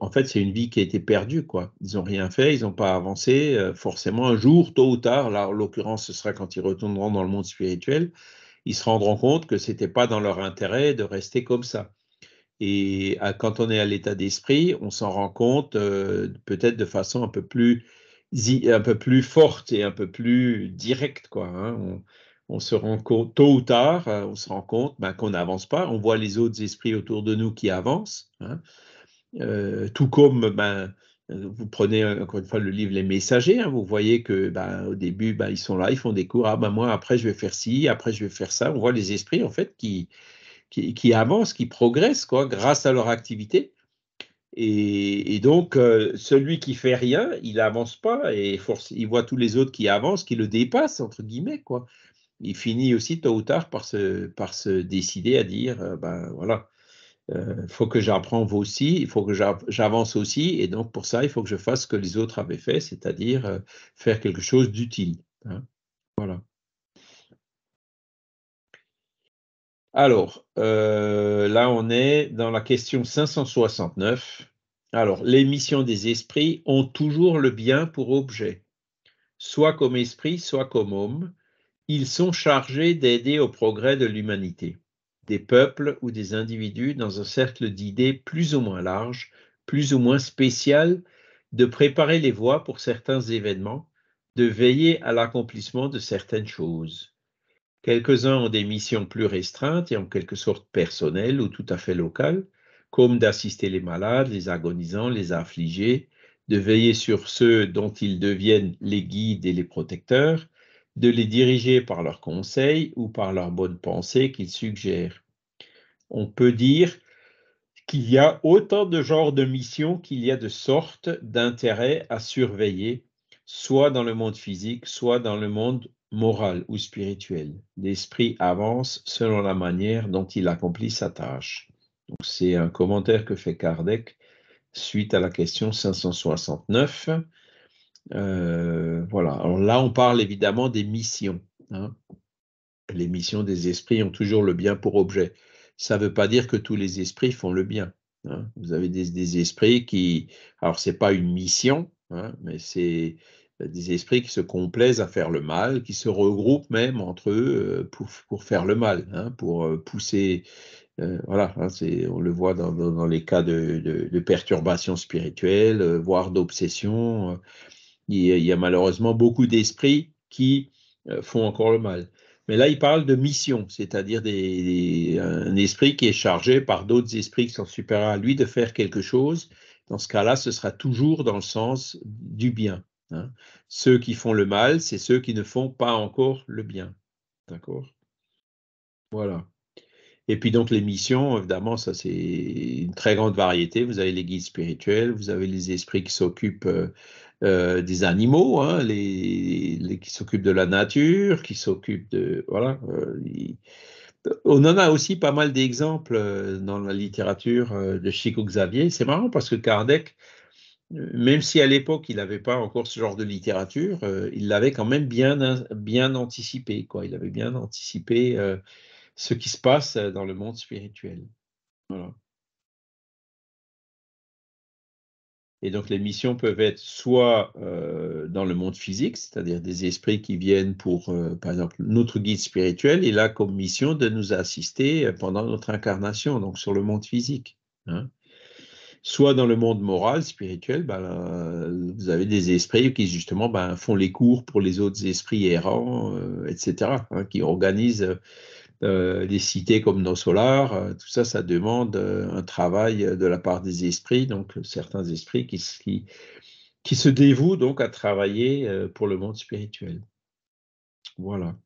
en fait, c'est une vie qui a été perdue, quoi. Ils n'ont rien fait, ils n'ont pas avancé. forcément, un jour, tôt ou tard, là, en l'occurrence, ce sera quand ils retourneront dans le monde spirituel, ils se rendront compte que ce n'était pas dans leur intérêt de rester comme ça. Et quand on est à l'état d'esprit, on s'en rend compte peut-être de façon un peu plus un peu plus forte et un peu plus directe. Quoi, hein. on, se rend compte, tôt ou tard, hein, on se rend compte ben, qu'on n'avance pas. On voit les autres esprits autour de nous qui avancent. Hein. Euh, tout comme, ben, vous prenez encore une fois le livre Les Messagers, vous voyez que ben, au début, ben, ils sont là, ils font des cours. Ah, ben, moi, après, je vais faire ci, après, je vais faire ça. On voit les esprits, en fait, qui, qui, qui avancent, qui progressent, quoi, grâce à leur activité. Et, donc, euh, celui qui fait rien, il n'avance pas et force, il voit tous les autres qui avancent, qui le dépassent, entre guillemets. quoi. Il finit aussi tôt ou tard par se, décider à dire euh, ben voilà, il euh, faut que j'apprends aussi, il faut que j'avance aussi. Et donc, pour ça, il faut que je fasse ce que les autres avaient fait, c'est-à-dire faire quelque chose d'utile. Hein. Voilà. Alors, euh, là, on est dans la question 569. Alors, les missions des esprits ont toujours le bien pour objet. Soit comme esprit, soit comme homme, ils sont chargés d'aider au progrès de l'humanité, des peuples ou des individus dans un cercle d'idées plus ou moins large, plus ou moins spécial, de préparer les voies pour certains événements, de veiller à l'accomplissement de certaines choses. Quelques-uns ont des missions plus restreintes et en quelque sorte personnelles ou tout à fait locales, comme d'assister les malades, les agonisants, les affligés, de veiller sur ceux dont ils deviennent les guides et les protecteurs, de les diriger par leurs conseils ou par leurs bonnes pensées qu'ils suggèrent. On peut dire qu'il y a autant de genres de missions qu'il y a de sortes d'intérêts à surveiller, soit dans le monde physique, soit dans le monde morale ou spirituel. L'esprit avance selon la manière dont il accomplit sa tâche. C'est un commentaire que fait Kardec suite à la question 569. Euh, voilà. là, on parle évidemment des missions. Hein. Les missions des esprits ont toujours le bien pour objet. Ça ne veut pas dire que tous les esprits font le bien. Hein. Vous avez des, esprits qui, alors c'est pas une mission, hein, mais c'est des esprits qui se complaisent à faire le mal, qui se regroupent même entre eux euh, pour, faire le mal, hein, pour euh, pousser. Euh, voilà, hein, on le voit dans, les cas de, perturbations spirituelles, voire d'obsession. Il, il, y a malheureusement beaucoup d'esprits qui font encore le mal. Mais là, il parle de mission, c'est-à-dire un esprit qui est chargé par d'autres esprits qui sont supérieurs à lui de faire quelque chose. Dans ce cas-là, ce sera toujours dans le sens du bien. Hein. Ceux qui font le mal, c'est ceux qui ne font pas encore le bien. D'accord Voilà. Et puis donc les missions, évidemment, ça c'est une très grande variété. Vous avez les guides spirituels, vous avez les esprits qui s'occupent euh, euh, des animaux, hein, les, qui s'occupent de la nature, qui s'occupent de... Voilà. Euh, on en a aussi pas mal d'exemples dans la littérature de Chico Xavier. C'est marrant parce que Kardec même si à l'époque il n'avait pas encore ce genre de littérature, euh, il l'avait quand même bien, bien anticipé. Quoi. Il avait bien anticipé euh, ce qui se passe euh, dans le monde spirituel. Et donc les missions peuvent être soit dans le monde physique, c'est-à-dire des esprits qui viennent pour, par exemple, notre guide spirituel, il a comme mission de nous assister pendant notre incarnation, donc sur le monde physique. Hein soit dans le monde moral, spirituel, ben, euh, vous avez des esprits qui justement ben, font les cours pour les autres esprits errants, euh, etc., hein, qui organisent euh, des cités comme nos solars. tout ça, ça demande un travail de la part des esprits, donc certains esprits qui, se dévouent donc à travailler pour le monde spirituel. Voilà.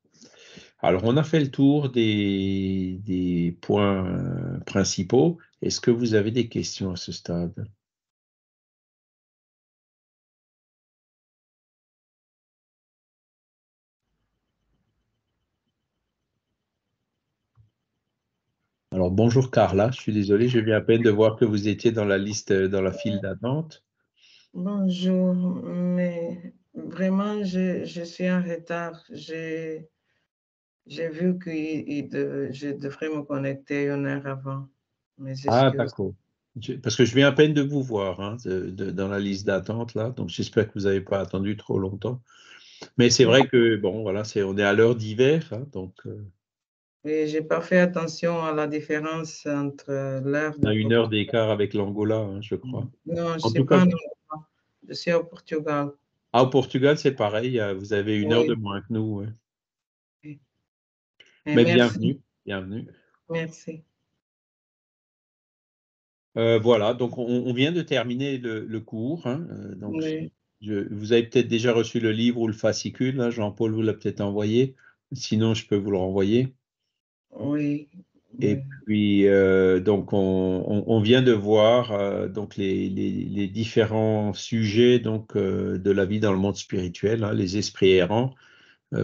Alors, on a fait le tour des points principaux. Est-ce que vous avez des questions à ce stade Alors bonjour Carla, je suis désolé, je viens à peine de voir que vous étiez dans la liste, euh, dans la file d'attente. Bonjour, mais vraiment, je, suis en retard. J'ai vu que je devrais me connecter une heure avant ah, d'accord parce que je viens à peine de vous voir hein, dans la liste d'attente, là. Donc, j'espère que vous n'avez pas attendu trop longtemps. Mais c'est vrai que, bon, voilà, on est à l'heure d'hiver. Hein, donc. Euh, j'ai pas fait attention à la différence entre euh, l'heure. On a une heure d'écart avec l'Angola, hein, je crois. Non, je ne sais pas. au Portugal. Ah, au Portugal, c'est pareil. Euh, vous avez une heure de moins que nous. Mais bienvenue. Bienvenue. Merci. Euh, voilà, donc on, vient de terminer le, cours. Hein, euh, vous avez peut-être déjà reçu le livre ou le fascicule. Hein, Jean-Paul vous l'a peut-être envoyé. Sinon, je peux vous le renvoyer. Oui. Et puis, euh, donc, on, vient de voir donc les, différents sujets donc, de la vie dans le monde spirituel, hein, les esprits errants,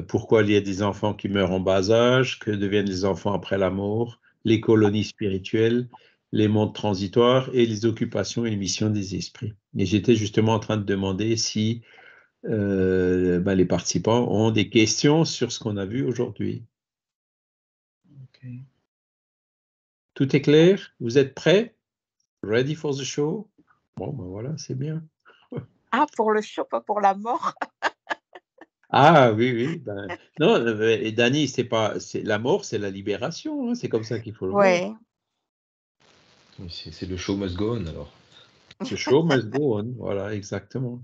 pourquoi il y a des enfants qui meurent en bas âge, que deviennent les enfants après la mort, les colonies spirituelles, les mondes transitoires et les occupations et les missions des esprits. Et j'étais justement en train de demander si euh, ben, les participants ont des questions sur ce qu'on a vu aujourd'hui. Tout est clair Vous êtes prêts Ready for the show Bon, ben voilà, c'est bien. *laughs* Ah, pour le show, pas pour la mort. *laughs* ah oui, oui. Ben, non, Dani, c'est pas, c'est la mort, c'est la libération. Hein, c'est comme ça qu'il faut le voir. C'est le show must go on alors. Le show must go on, *laughs* voilà, exactement.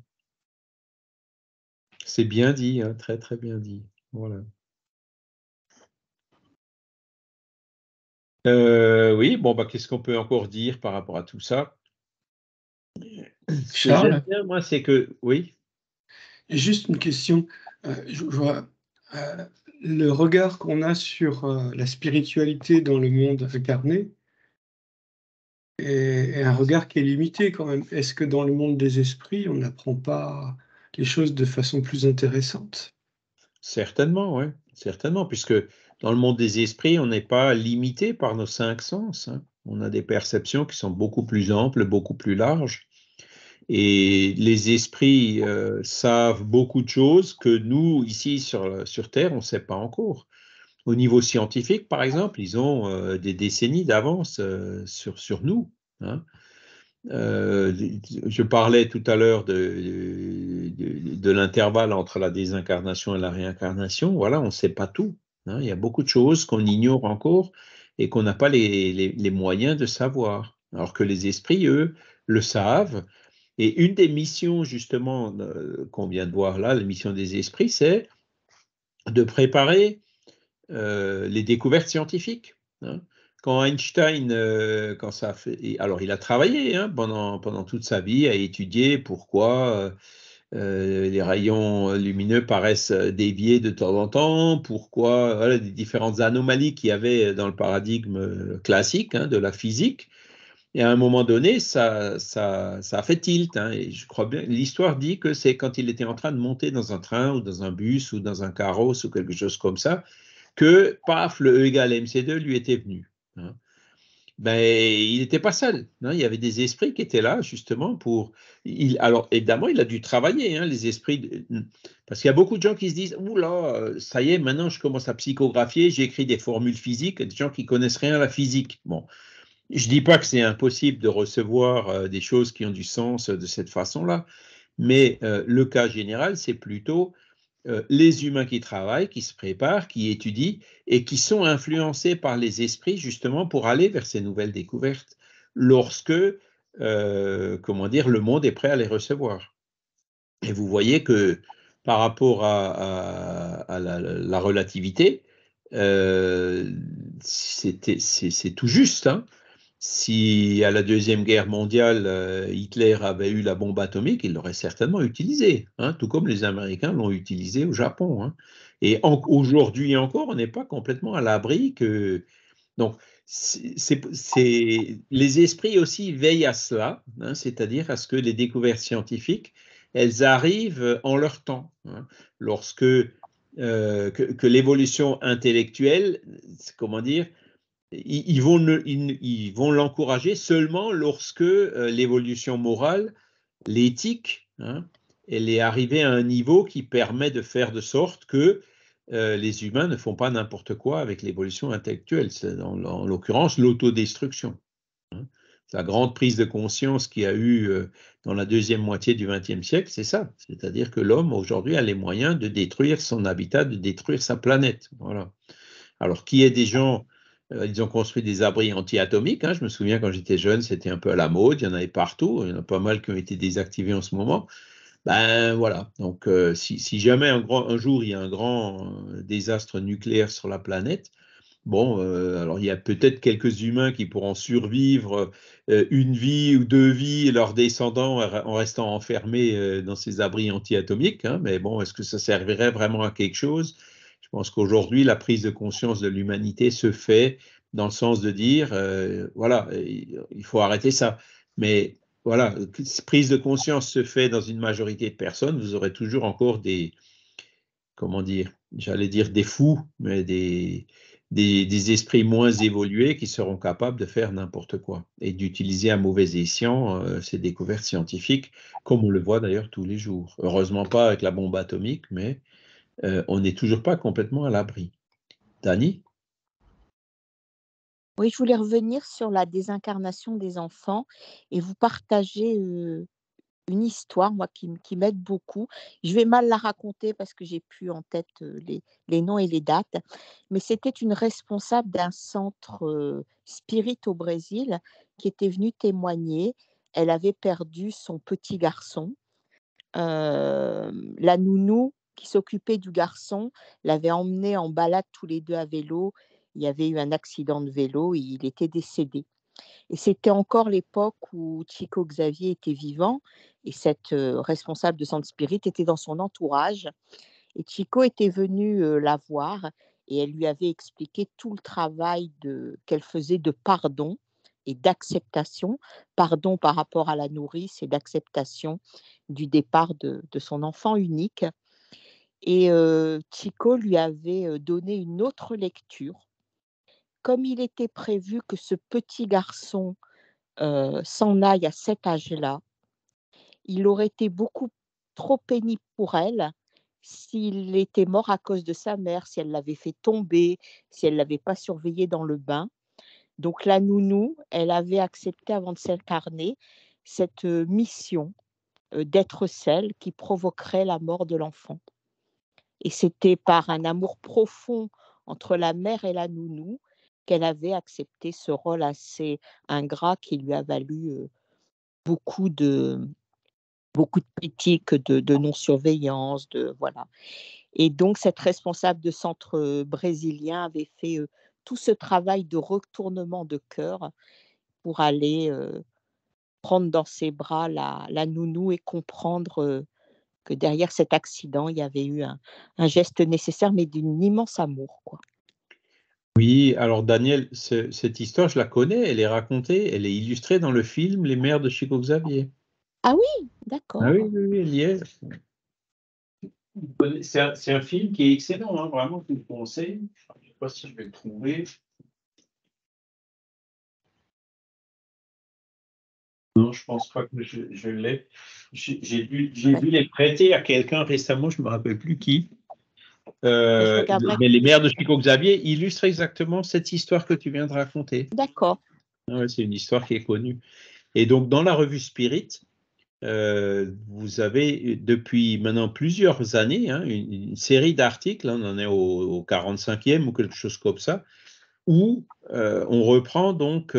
C'est bien dit, hein, très très bien dit. Voilà. Euh, oui, bon, bah, qu'est-ce qu'on peut encore dire par rapport à tout ça Ce moi, c'est que, oui. Juste une question. Euh, euh, le regard qu'on a sur la spiritualité dans le monde incarné, et, un regard qui est limité quand même. Est-ce que dans le monde des esprits, on n'apprend pas les choses de façon plus intéressante Certainement, oui, certainement, puisque dans le monde des esprits, on n'est pas limité par nos cinq sens. Hein. On a des perceptions qui sont beaucoup plus amples, beaucoup plus larges. Et les esprits euh, savent beaucoup de choses que nous, ici sur, sur Terre, on ne sait pas encore. Au niveau scientifique, par exemple, ils ont euh, des décennies d'avance euh, sur, sur, nous. Hein. Euh, je parlais tout à l'heure de, de, l'intervalle entre la désincarnation et la réincarnation. Voilà, on ne sait pas tout. Hein. Il y a beaucoup de choses qu'on ignore encore et qu'on n'a pas les, les, les, moyens de savoir. Alors que les esprits, eux, le savent. Et une des missions, justement, qu'on vient de voir là, la mission des esprits, c'est de préparer euh, les découvertes scientifiques. Hein. Quand Einstein, euh, a alors il a travaillé hein, pendant, pendant toute sa vie à étudier pourquoi euh, les rayons lumineux paraissent déviés de temps en temps, pourquoi les différentes anomalies qu'il y avait dans le paradigme classique hein, de la physique. Et à un moment donné, ça, a fait tilt. et je crois bien, l'histoire dit que c'est quand il était en train de monter dans un train ou dans un bus ou dans un carrosse ou quelque chose comme ça, que, paf, le E égale MC2 lui était venu. Hein. Ben, il n'était pas seul. Hein. Il y avait des esprits qui étaient là, justement, pour. Il, alors, évidemment, il a dû travailler, hein, les esprits. Parce qu'il y a beaucoup de gens qui se disent Oula, ça y est, maintenant, je commence à psychographier, j'écris des formules physiques, des gens qui connaissent rien à la physique. Bon. Je ne dis pas que c'est impossible de recevoir euh, des choses qui ont du sens euh, de cette façon-là, mais euh, le cas général, c'est plutôt euh, les humains qui travaillent, qui se préparent, qui étudient et qui sont influencés par les esprits justement pour aller vers ces nouvelles découvertes lorsque, euh, comment dire, le monde est prêt à les recevoir. Et vous voyez que par rapport à, la, relativité, euh, c'est tout juste. Hein. Si à la Deuxième Guerre mondiale, euh, Hitler avait eu la bombe atomique, il l'aurait certainement utilisée, hein, tout comme les Américains l'ont utilisée au Japon. Hein. Et aujourd'hui encore, on n'est pas complètement à l'abri que... Donc, les esprits aussi veillent à cela, hein, c'est-à-dire à ce que les découvertes scientifiques, elles arrivent en leur temps. lorsque euh, que, l'évolution intellectuelle, comment dire, ils vont ils, vont l'encourager seulement lorsque euh, l'évolution morale, l'éthique, hein, elle est arrivée à un niveau qui permet de faire de sorte que euh, les humains ne font pas n'importe quoi avec l'évolution intellectuelle, c'est en, l'occurrence l'autodestruction. Hein. La grande prise de conscience qu'il y a eu euh, dans la deuxième moitié du XXe siècle, c'est ça. C'est-à-dire que l'homme aujourd'hui a les moyens de détruire son habitat, de détruire sa planète. Voilà. Alors qui est des gens euh, ils ont construit des abris antiatomiques. Hein. Je me souviens quand j'étais jeune, c'était un peu à la mode. Il y en avait partout. Il y en a pas mal qui ont été désactivés en ce moment. Ben voilà. Donc, euh, si, jamais un, jour il y a un grand euh, désastre nucléaire sur la planète, bon, alors il y a peut-être quelques humains qui pourront survivre une vie ou deux vies, leurs descendants en restant enfermés dans ces abris antiatomiques. Hein. mais bon, est-ce que ça servirait vraiment à quelque chose je pense qu'aujourd'hui, la prise de conscience de l'humanité se fait dans le sens de dire, euh, voilà, il faut arrêter ça. Mais voilà, cette prise de conscience se fait dans une majorité de personnes, vous aurez toujours encore des, comment dire, j'allais dire des fous, mais des, esprits moins évolués qui seront capables de faire n'importe quoi et d'utiliser à mauvais escient euh, ces découvertes scientifiques, comme on le voit d'ailleurs tous les jours. Heureusement pas avec la bombe atomique, mais euh, on n'est toujours pas complètement à l'abri. Dani Oui, je voulais revenir sur la désincarnation des enfants et vous partager euh, une histoire, moi, qui, m'aide beaucoup. Je vais mal la raconter parce que j'ai plus en tête euh, les, noms et les dates, mais c'était une responsable d'un centre spirit au Brésil qui était venue témoigner. Elle avait perdu son petit garçon. la nounou qui s'occupait du garçon l'avait emmené en balade tous les deux à vélo. Il y avait eu un accident de vélo et il était décédé. Et c'était encore l'époque où Chico Xavier était vivant et cette euh, responsable de Centre Spirit était dans son entourage. Et Chico était venu euh, la voir et elle lui avait expliqué tout le travail qu'elle faisait de pardon et d'acceptation, pardon par rapport à la nourrice et d'acceptation du départ de, son enfant unique. Et lui avait donné une autre lecture. Comme il était prévu que ce petit garçon s'en aille à cet âge-là, il aurait été beaucoup trop pénible pour elle s'il était mort à cause de sa mère, si elle l'avait fait tomber, si elle ne l'avait pas surveillé dans le bain. Donc la nounou, elle avait accepté avant de s'incarner cette mission d'être celle qui provoquerait la mort de l'enfant. Et c'était par un amour profond entre la mère et la nounou qu'elle avait accepté ce rôle assez ingrat qui lui a valu beaucoup de mmh, beaucoup de critiques de, non-surveillance, de voilà. Et donc cette responsable de centre brésilien avait fait tout ce travail de retournement de cœur pour aller prendre dans ses bras la, nounou et comprendre que derrière cet accident, il y avait eu un, geste nécessaire, mais d'une immense amour. Quoi. Oui, alors Daniel, cette histoire, je la connais, elle est racontée, elle est illustrée dans le film Les mères de Chico Xavier. Ah oui, d'accord. Ah oui, oui, C'est un, film qui est excellent, hein, vraiment, je conseille. Je ne sais pas si je vais le trouver. Non, je pense pas que je, l'ai. J'ai dû, les prêter à quelqu'un récemment, je ne me rappelle plus qui. Euh, mais les mères de Chico Xavier illustrent exactement cette histoire que tu viens de raconter. D'accord. Ah c'est une histoire qui est connue. Et donc, dans la revue Spirit, euh, vous avez depuis maintenant plusieurs années hein, une, série d'articles, hein, on en est au, 45e ou quelque chose comme ça, où euh, on reprend donc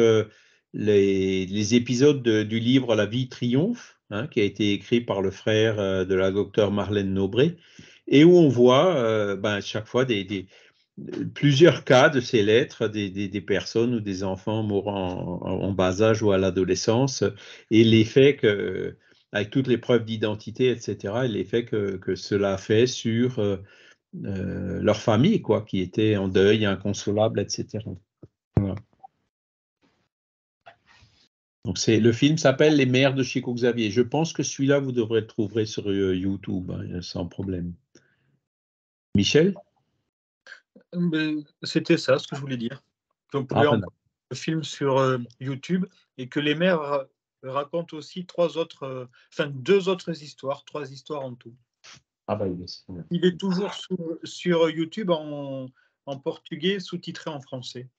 les, épisodes du livre La vie triomphe, hein, qui a été écrit par le frère euh, de la docteure Marlène Nobré, et où on voit euh, ben, à chaque fois des, plusieurs cas de ces lettres des, des, personnes ou des enfants mourant en, bas âge ou à l'adolescence, et l'effet que, avec toutes les preuves d'identité, etc., et l'effet que, que, cela a fait sur... Euh, leur famille, quoi, qui était en deuil, inconsolable, etc. Donc c'est le film s'appelle Les mères de Chico Xavier. Je pense que celui-là vous devrez le trouver sur euh, YouTube hein, sans problème. Michel euh, ben, C'était ça ce que je voulais dire. Donc ah, ben, le film sur euh, YouTube et que les mères racontent aussi trois autres, enfin deux autres histoires, trois histoires en tout. Ah bah, il, est... toujours sur YouTube en, en portugais, sous-titré en français.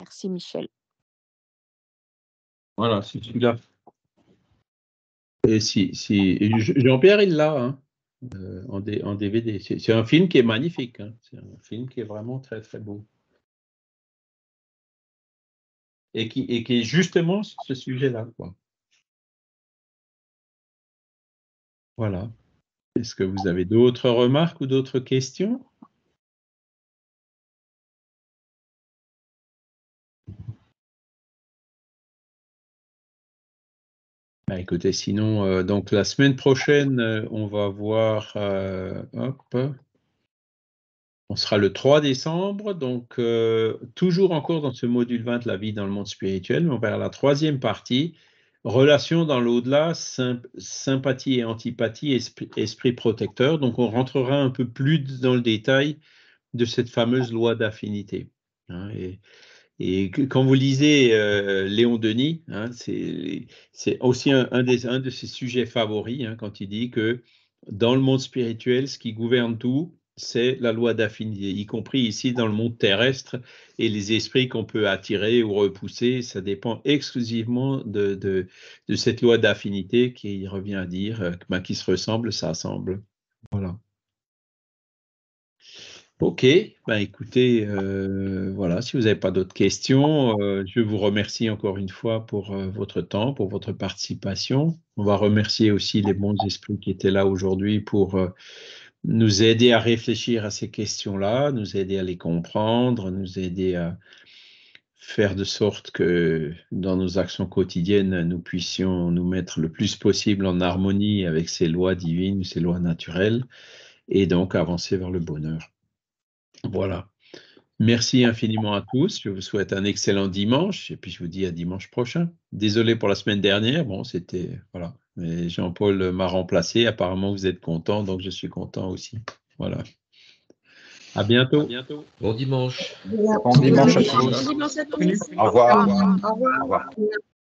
Merci Michel. Voilà, c'est celui-là. Et si, si, Jean-Pierre, il l'a hein, euh, en, DVD. C'est un film qui est magnifique. Hein. C'est un film qui est vraiment très, très beau. Et qui, et qui est justement sur ce sujet-là. Voilà. Est-ce que vous avez d'autres remarques ou d'autres questions Bah, écoutez, sinon, euh, donc la semaine prochaine, euh, on va voir. Euh, hop. On sera le 3 décembre, donc toujours encore dans ce module 20, la vie dans le monde spirituel, On on verra la troisième partie, relations dans l'au-delà, sympathie et antipathie, esprit, protecteur. Donc on rentrera un peu plus dans le détail de cette fameuse loi d'affinité. Hein, et quand vous lisez euh, Léon Denis, hein, c'est aussi un, des, un, de ses sujets favoris hein, quand il dit que dans le monde spirituel, ce qui gouverne tout, c'est la loi d'affinité, y compris ici dans le monde terrestre et les esprits qu'on peut attirer ou repousser, ça dépend exclusivement de, de, cette loi d'affinité qui revient à dire euh, ben, qui se ressemble, ça semble. Voilà. Ok, bah, écoutez, euh, voilà, si vous n'avez pas d'autres questions, euh, je vous remercie encore une fois pour euh, votre temps, pour votre participation. On va remercier aussi les bons esprits qui étaient là aujourd'hui pour nous aider à réfléchir à ces questions-là, nous aider à les comprendre, nous aider à faire de sorte que dans nos actions quotidiennes, nous puissions nous mettre le plus possible en harmonie avec ces lois divines, ces lois naturelles, et donc avancer vers le bonheur. Voilà. Merci infiniment à tous. Je vous souhaite un excellent dimanche et puis je vous dis à dimanche prochain. Désolé pour la semaine dernière. Bon, c'était voilà. Mais Jean-Paul m'a remplacé. Apparemment, vous êtes content, donc je suis content aussi. Voilà. À bientôt. Bon dimanche. Bon dimanche à tous. Au revoir. Au revoir.